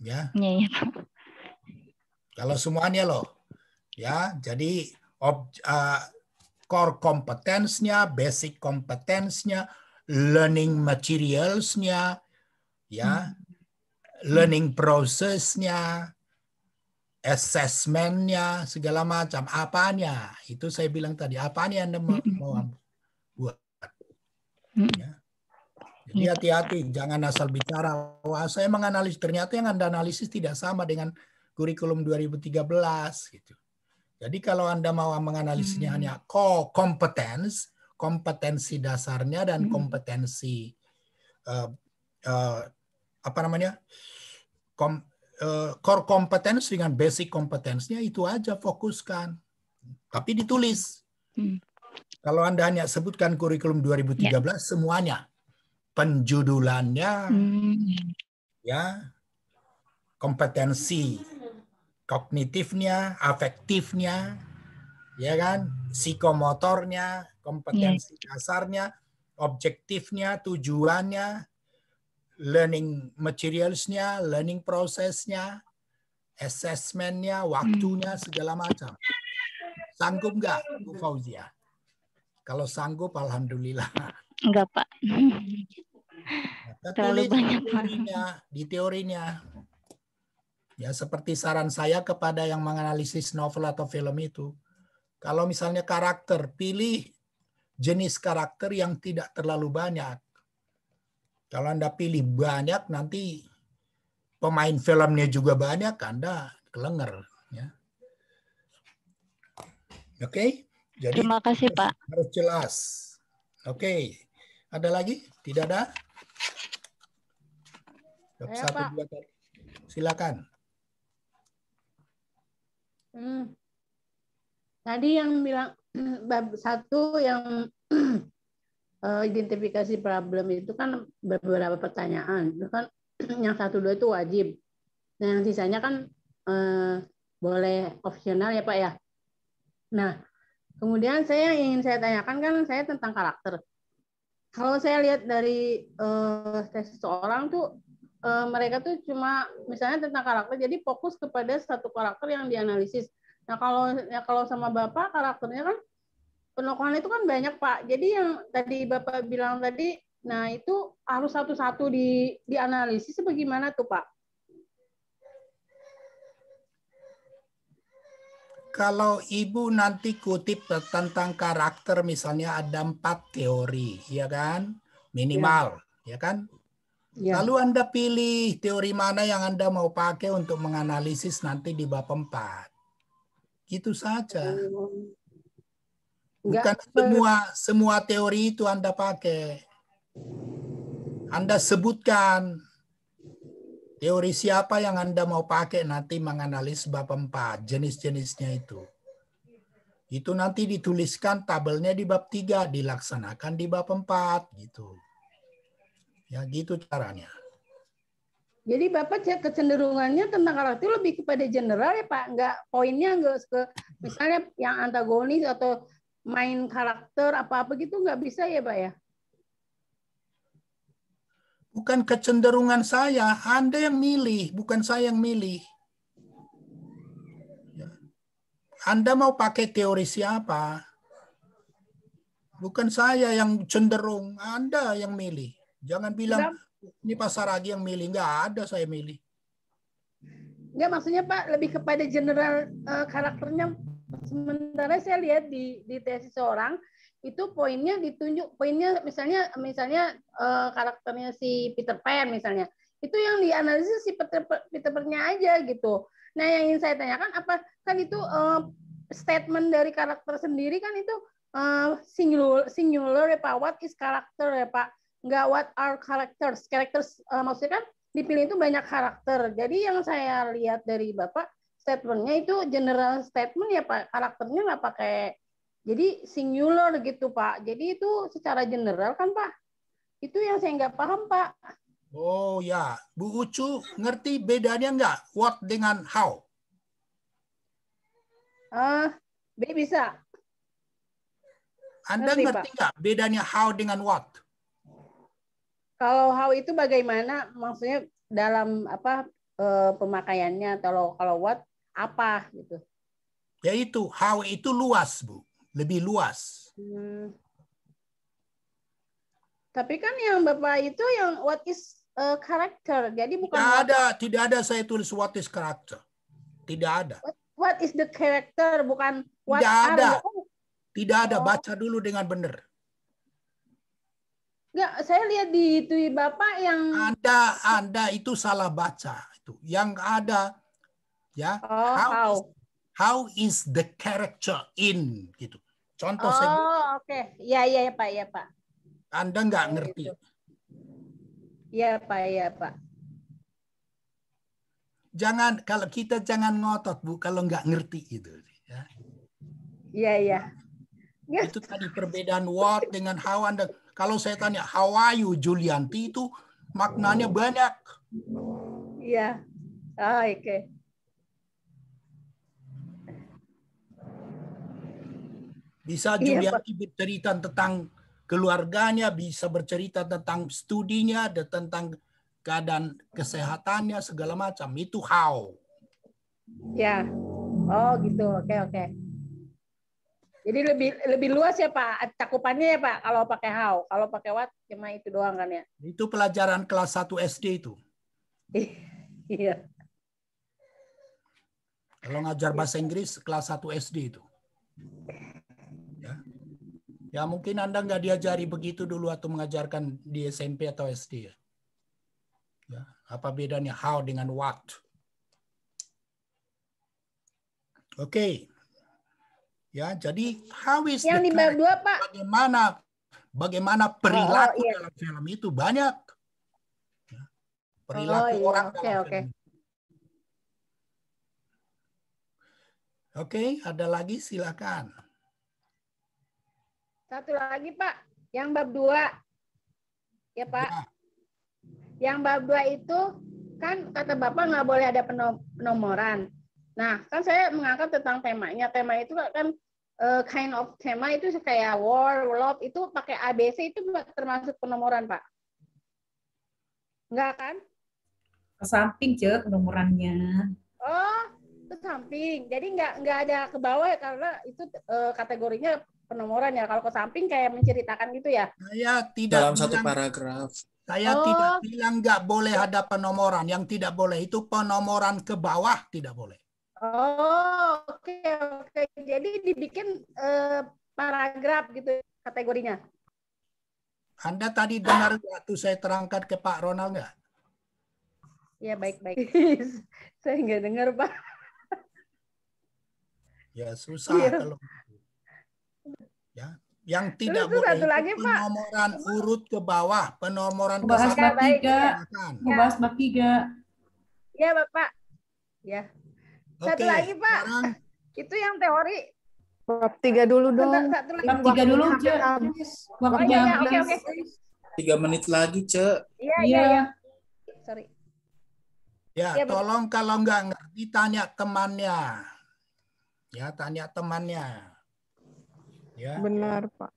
Speaker 1: Ya. Ya, ya. Kalau semuanya loh. Ya, jadi ob, uh, core kompetensinya basic competence-nya, learning materialsnya, ya, hmm. learning prosesnya, assessmentnya segala macam apanya itu saya bilang tadi apanya anda mau, mau buat ya. jadi iya. hati-hati jangan asal bicara wah saya menganalisis ternyata yang anda analisis tidak sama dengan kurikulum 2013 gitu jadi kalau anda mau menganalisisnya hanya ko kompetensi kompetensi dasarnya dan kompetensi uh, uh, apa namanya kom Eh, core competence dengan basic competence-nya itu aja fokuskan. Tapi ditulis. Hmm. Kalau Anda hanya sebutkan kurikulum 2013 ya. semuanya penjudulannya hmm. ya kompetensi kognitifnya, afektifnya, ya kan, psikomotornya, kompetensi yeah. dasarnya, objektifnya, tujuannya, learning materialsnya, learning prosesnya, assessmentnya, waktunya, hmm. segala macam. Sanggup nggak, Bu Fauzia? Kalau sanggup, alhamdulillah.
Speaker 7: Enggak, Pak. Nah,
Speaker 1: tapi Terlalu banyak, di teorinya, di teorinya. Ya, seperti saran saya kepada yang menganalisis novel atau film itu. Kalau misalnya karakter, pilih jenis karakter yang tidak terlalu banyak kalau Anda pilih banyak nanti pemain filmnya juga banyak, Anda kelenger. Ya. Oke, okay? jadi terima kasih Pak. Harus jelas. Oke, okay. ada lagi? Tidak ada? Ayo, satu, Pak. dua, Silakan.
Speaker 3: Hmm. Tadi yang bilang [CLEARS THROAT] bab satu yang [CLEARS THROAT] Eh, identifikasi problem itu kan beberapa pertanyaan. Itu kan [CLEARS THROAT] yang satu dua itu wajib. Nah, yang sisanya kan uh, boleh opsional ya, Pak ya. Nah, kemudian saya ingin saya tanyakan kan saya tentang karakter. Kalau saya lihat dari uh, tes seseorang tuh uh, mereka tuh cuma misalnya tentang karakter jadi fokus kepada satu karakter yang dianalisis. Nah, kalau ya kalau sama Bapak karakternya kan Penokohan itu kan banyak Pak. Jadi yang tadi Bapak bilang tadi, nah itu harus satu-satu di dianalisis sebagaimana tuh Pak?
Speaker 1: Kalau Ibu nanti kutip tentang karakter misalnya ada empat teori, ya kan? Minimal, ya, ya kan? Ya. Lalu Anda pilih teori mana yang Anda mau pakai untuk menganalisis nanti di bab empat, itu saja. Bukan semua semua teori itu Anda pakai. Anda sebutkan teori siapa yang Anda mau pakai nanti menganalisis bab 4, jenis-jenisnya itu. Itu nanti dituliskan tabelnya di bab 3, dilaksanakan di bab 4 gitu. Ya gitu
Speaker 3: caranya. Jadi Bapak cek kecenderungannya tentang karakter lebih kepada general ya Pak, nggak poinnya nggak ke misalnya yang antagonis atau main karakter apa-apa gitu nggak bisa ya Pak ya?
Speaker 1: Bukan kecenderungan saya, Anda yang milih, bukan saya yang milih. Ya. Anda mau pakai teori siapa? Bukan saya yang cenderung, Anda yang milih. Jangan bilang Enggak. ini pasar lagi yang milih, nggak ada saya milih.
Speaker 3: Enggak maksudnya Pak, lebih kepada general uh, karakternya Sementara saya lihat di di tesis orang itu poinnya ditunjuk poinnya misalnya misalnya uh, karakternya si Peter Pan misalnya itu yang dianalisis si Peter Peter Pan-nya aja gitu. Nah yang ingin saya tanyakan apa kan itu uh, statement dari karakter sendiri kan itu uh, singular singular ya Pak. What is karakter ya Pak? Nggak what are characters? Characters uh, maksudnya kan dipilih itu banyak karakter. Jadi yang saya lihat dari Bapak statementnya itu general statement ya Pak. Karakternya nggak pakai jadi singular gitu Pak. Jadi itu secara general kan Pak. Itu yang saya nggak paham Pak.
Speaker 1: Oh ya, Bu Ucu ngerti bedanya nggak what dengan how?
Speaker 3: Ah, uh, B bisa.
Speaker 1: Anda ngerti nggak bedanya how dengan what?
Speaker 3: Kalau how itu bagaimana? Maksudnya dalam apa eh, pemakaiannya? Kalau kalau what apa gitu?
Speaker 1: ya itu how itu luas bu, lebih luas.
Speaker 3: Hmm. Tapi kan yang bapak itu yang what is uh, character, jadi bukan. Tidak ada,
Speaker 1: what... tidak ada saya tulis what is character, tidak ada.
Speaker 3: What, what is the character, bukan what tidak are ada.
Speaker 1: Tidak ada, oh. baca dulu dengan benar. Enggak, saya lihat di itu Bapak yang Anda Anda itu salah baca itu. Yang ada ya oh, how how. Is, how is the character in gitu contoh oh, saya oh
Speaker 3: oke okay. ya ya ya pak ya pak
Speaker 1: anda nggak ngerti ya,
Speaker 3: ya pak ya pak
Speaker 1: jangan kalau kita jangan ngotot bu kalau nggak ngerti itu ya ya. ya. itu tadi perbedaan what dengan how anda kalau saya tanya how are you Julianti itu maknanya banyak
Speaker 5: iya oh, oke okay.
Speaker 1: Bisa Juliati iya, bercerita tentang keluarganya, bisa bercerita tentang studinya, tentang keadaan kesehatannya segala macam. Itu how.
Speaker 5: Ya. Oh, gitu. Oke, oke.
Speaker 3: Jadi lebih lebih luas ya Pak cakupannya ya Pak kalau pakai how, kalau pakai what cuma ya itu doang kan ya.
Speaker 1: Itu pelajaran kelas 1 SD itu. [LAUGHS] Iya. kalau ngajar bahasa Inggris kelas 1 SD itu. Ya mungkin Anda nggak diajari begitu dulu atau mengajarkan di SMP atau SD ya. ya apa bedanya how dengan what? Oke. Okay. Ya, jadi how is Yang di bab Pak. Bagaimana bagaimana perilaku oh, oh, iya. dalam film itu banyak. Ya, perilaku oh, iya. orang okay, dalam okay. Oke, okay, ada lagi silakan.
Speaker 3: Satu lagi, Pak. Yang bab dua, Ya, Pak. Ya. Yang bab dua itu kan kata Bapak nggak boleh ada penomoran. Nah, kan saya mengangkat tentang temanya. Tema itu kan uh, kind of tema itu kayak war, love itu pakai ABC itu termasuk penomoran, Pak? Nggak kan?
Speaker 5: Ke samping, Ce, penomorannya.
Speaker 3: Oh, ke samping. Jadi nggak nggak ada ke bawah ya, karena itu uh, kategorinya penomoran ya kalau ke samping kayak menceritakan gitu ya saya
Speaker 5: tidak dalam bilang, satu
Speaker 1: paragraf saya oh. tidak bilang nggak boleh ada penomoran yang tidak boleh itu penomoran ke bawah tidak boleh
Speaker 3: oh oke okay, oke okay. jadi dibikin eh, paragraf gitu kategorinya
Speaker 1: anda tadi dengar waktu saya terangkat ke Pak Ronald nggak?
Speaker 3: Ya baik-baik. [LAUGHS] saya nggak dengar Pak.
Speaker 1: Ya susah ya. kalau ya yang tidak Terus boleh satu
Speaker 5: lagi,
Speaker 3: itu penomoran Pak. urut ke bawah,
Speaker 1: penomoran ke bawah bab tiga, ya kan? membahas ya. bab
Speaker 5: tiga. Ya bapak, ya. Satu okay. lagi Pak, sekarang, itu yang teori.
Speaker 3: Bab tiga dulu dong. Bab tiga dulu, Ce. Waktunya oh, ya, Oke, okay,
Speaker 6: Tiga menit lagi, cek
Speaker 5: Iya, iya, ya. Sorry. Ya, ya tolong
Speaker 1: bapak. kalau nggak ngerti tanya temannya. Ya, tanya temannya ya benar pak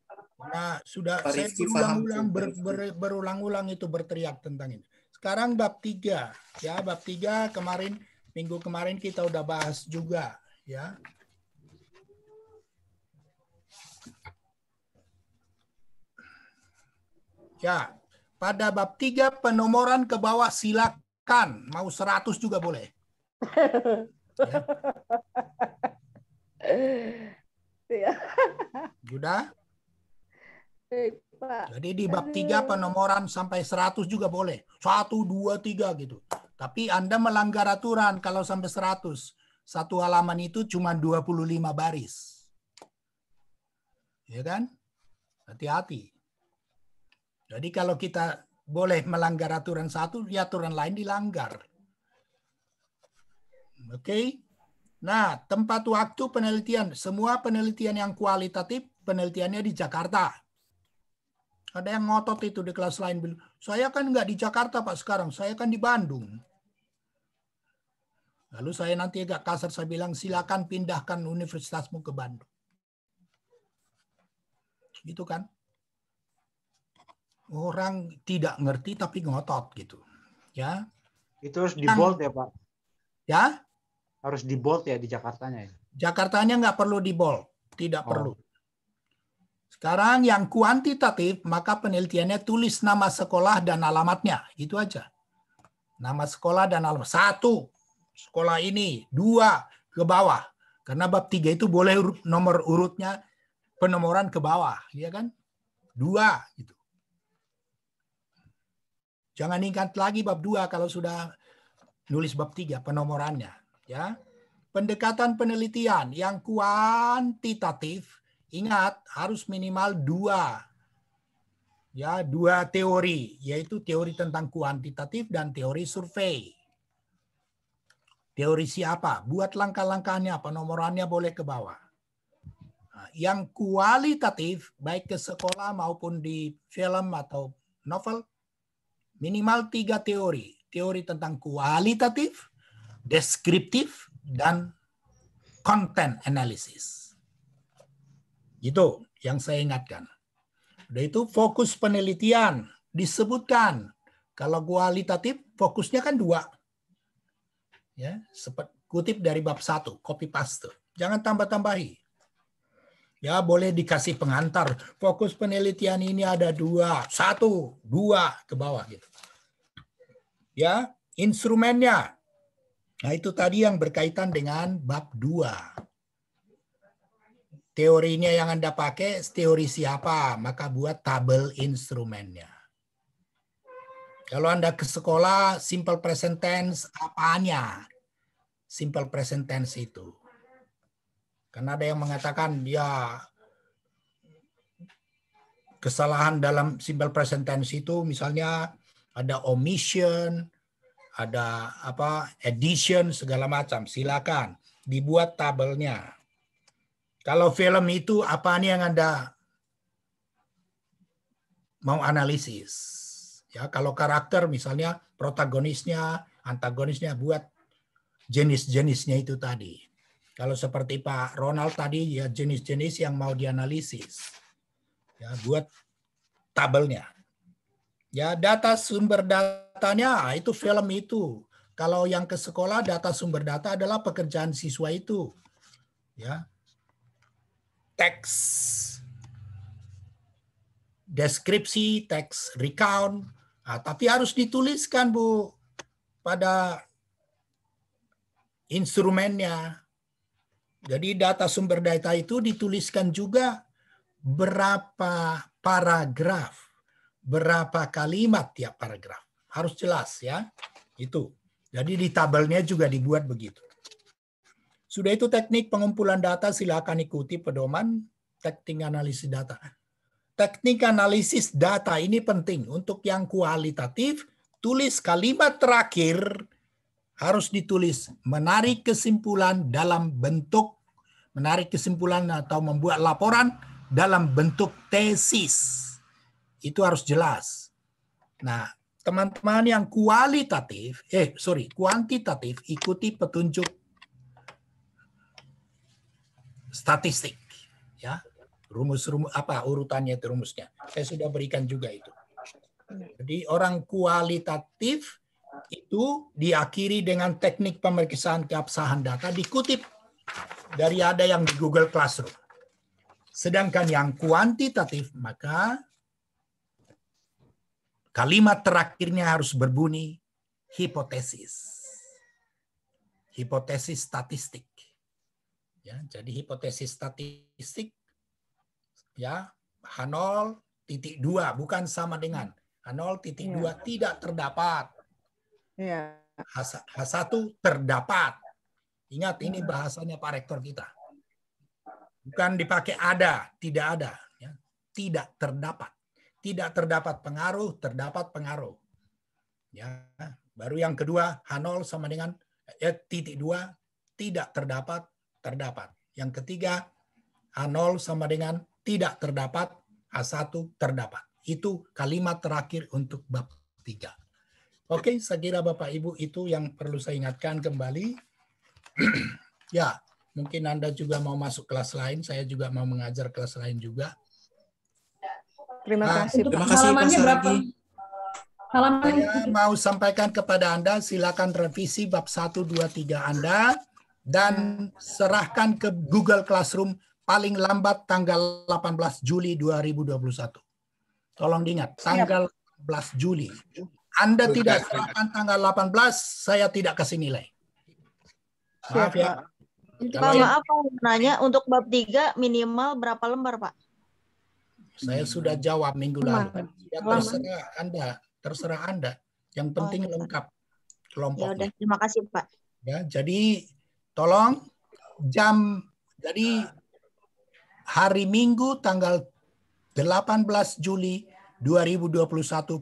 Speaker 1: nah sudah Pak saya berulang-ulang ber, ber, berulang-ulang itu berteriak tentang ini sekarang bab tiga ya bab tiga kemarin minggu kemarin kita udah bahas juga ya Ya, pada bab tiga penomoran ke bawah silakan. Mau seratus juga boleh.
Speaker 3: [LAUGHS] Ya. [LAUGHS] Iya. sudah Baik, Pak. Jadi di bab tiga
Speaker 1: penomoran sampai seratus juga boleh. Satu, dua, tiga gitu. Tapi Anda melanggar aturan kalau sampai seratus Satu halaman itu cuma dua puluh lima baris. Ya kan? Hati-hati. Jadi kalau kita boleh melanggar aturan satu, ya aturan lain dilanggar. Oke? Okay? Nah, tempat waktu penelitian, semua penelitian yang kualitatif penelitiannya di Jakarta. Ada yang ngotot itu di kelas lain. Saya kan nggak di Jakarta Pak sekarang, saya kan di Bandung. Lalu saya nanti agak kasar, saya bilang silakan pindahkan universitasmu ke Bandung. Gitu kan? Orang tidak ngerti tapi ngotot gitu. Ya. Itu harus di bold ya Pak? Ya? harus di bold ya di Jakartanya ya. Jakartanya nggak perlu di bold, tidak oh. perlu. Sekarang yang kuantitatif maka penelitiannya tulis nama sekolah dan alamatnya, itu aja. Nama sekolah dan alamat satu sekolah ini, dua ke bawah. Karena bab tiga itu boleh nomor urutnya penomoran ke bawah, ya kan? Dua itu Jangan ingat lagi bab dua kalau sudah nulis bab tiga penomorannya ya pendekatan penelitian yang kuantitatif ingat harus minimal dua ya dua teori yaitu teori tentang kuantitatif dan teori survei teori siapa buat langkah-langkahnya apa nomorannya boleh ke bawah nah, yang kualitatif baik ke sekolah maupun di film atau novel minimal tiga teori teori tentang kualitatif deskriptif dan konten analisis, Itu yang saya ingatkan. Dan itu fokus penelitian disebutkan kalau kualitatif fokusnya kan dua. Ya, seperti kutip dari bab satu, copy paste. Jangan tambah-tambahi. Ya, boleh dikasih pengantar. Fokus penelitian ini ada dua. Satu, dua, ke bawah. gitu. Ya, instrumennya Nah, itu tadi yang berkaitan dengan bab dua Teorinya yang Anda pakai, teori siapa? Maka buat tabel instrumennya. Kalau Anda ke sekolah, simple present tense apanya? Simple present tense itu. Karena ada yang mengatakan ya kesalahan dalam simple present tense itu misalnya ada omission, ada apa edition segala macam. Silakan dibuat tabelnya. Kalau film itu apa nih yang Anda mau analisis? Ya, kalau karakter misalnya protagonisnya, antagonisnya buat jenis-jenisnya itu tadi. Kalau seperti Pak Ronald tadi ya jenis-jenis yang mau dianalisis. Ya, buat tabelnya. Ya, data sumber data datanya ah, itu film itu. Kalau yang ke sekolah data sumber data adalah pekerjaan siswa itu. Ya. Teks deskripsi, teks recount. Nah, tapi harus dituliskan, Bu, pada instrumennya. Jadi data sumber data itu dituliskan juga berapa paragraf, berapa kalimat tiap paragraf harus jelas ya. Itu. Jadi di tabelnya juga dibuat begitu. Sudah itu teknik pengumpulan data silakan ikuti pedoman teknik analisis data. Teknik analisis data ini penting untuk yang kualitatif, tulis kalimat terakhir harus ditulis menarik kesimpulan dalam bentuk menarik kesimpulan atau membuat laporan dalam bentuk tesis. Itu harus jelas. Nah, teman-teman yang kualitatif, eh sorry, kuantitatif ikuti petunjuk statistik, ya rumus rumus apa urutannya itu rumusnya. Saya sudah berikan juga itu. Jadi orang kualitatif itu diakhiri dengan teknik pemeriksaan keabsahan data dikutip dari ada yang di Google Classroom. Sedangkan yang kuantitatif maka Kalimat terakhirnya harus berbunyi hipotesis. Hipotesis statistik. Ya, jadi hipotesis statistik ya H0 titik dua bukan sama dengan H0 titik iya. dua ya. tidak terdapat. Ya. H1 terdapat. Ingat ini bahasanya Pak Rektor kita. Bukan dipakai ada, tidak ada. Ya. Tidak terdapat tidak terdapat pengaruh, terdapat pengaruh. Ya, baru yang kedua H0 sama dengan eh, titik dua tidak terdapat, terdapat. Yang ketiga H0 sama dengan tidak terdapat, H1 terdapat. Itu kalimat terakhir untuk bab tiga. Oke, saya kira Bapak Ibu itu yang perlu saya ingatkan kembali. [CLEARS THROAT] ya, mungkin Anda juga mau masuk kelas lain, saya juga mau mengajar kelas lain juga.
Speaker 3: Terima nah, kasih. Terima kasih Pak Saragi.
Speaker 1: Halaman Saya mau sampaikan kepada Anda, silakan revisi bab 1, 2, 3 Anda dan serahkan ke Google Classroom paling lambat tanggal 18 Juli 2021. Tolong diingat, tanggal Siap. 18 Juli. Anda Siap. tidak serahkan tanggal 18, saya tidak kasih nilai. Maaf ya.
Speaker 4: maaf, mau nanya, untuk bab 3 minimal berapa lembar, Pak?
Speaker 1: Saya hmm. sudah jawab minggu lalu.
Speaker 4: Ya, terserah Anda,
Speaker 1: terserah Anda. Yang oh, penting oh, lengkap kelompok. Ya udah, terima kasih Pak. Ya, jadi tolong jam jadi ah. hari Minggu tanggal 18 Juli 2021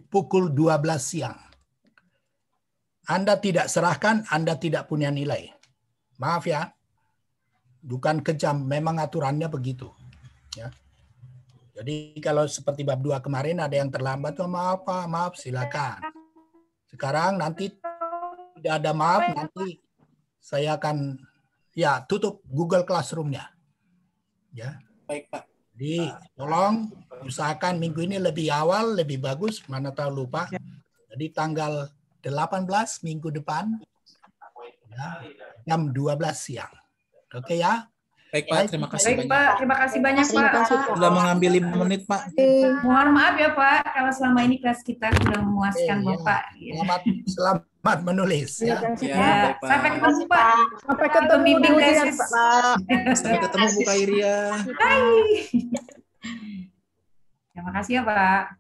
Speaker 1: pukul 12 siang. Anda tidak serahkan, Anda tidak punya nilai. Maaf ya. Bukan kejam, memang aturannya begitu. Ya. Jadi kalau seperti bab dua kemarin ada yang terlambat, oh, maaf Pak, maaf silakan. Sekarang nanti tidak ada maaf, nanti saya akan ya tutup Google Classroom-nya. Ya. Baik Pak. Jadi tolong usahakan minggu ini lebih awal, lebih bagus, mana tahu lupa. Ya. Jadi tanggal 18 minggu depan ya, jam 12 siang.
Speaker 3: Oke
Speaker 5: okay,
Speaker 1: ya? Baik Pak, terima kasih Baik, banyak. Pak,
Speaker 5: terima kasih banyak terima kasih, Pak. Sudah mengambil
Speaker 1: lima menit Pak.
Speaker 5: Mohon maaf ya Pak, kalau selama ini kelas kita sudah memuaskan eh, Bapak. Ya. Selamat, selamat menulis. ya. ya, ya. Baik, Pak. Sampai ketemu Pak. Sampai ketemu pembimbing Sampai ketemu Bu Kairia. Terima kasih ya Pak.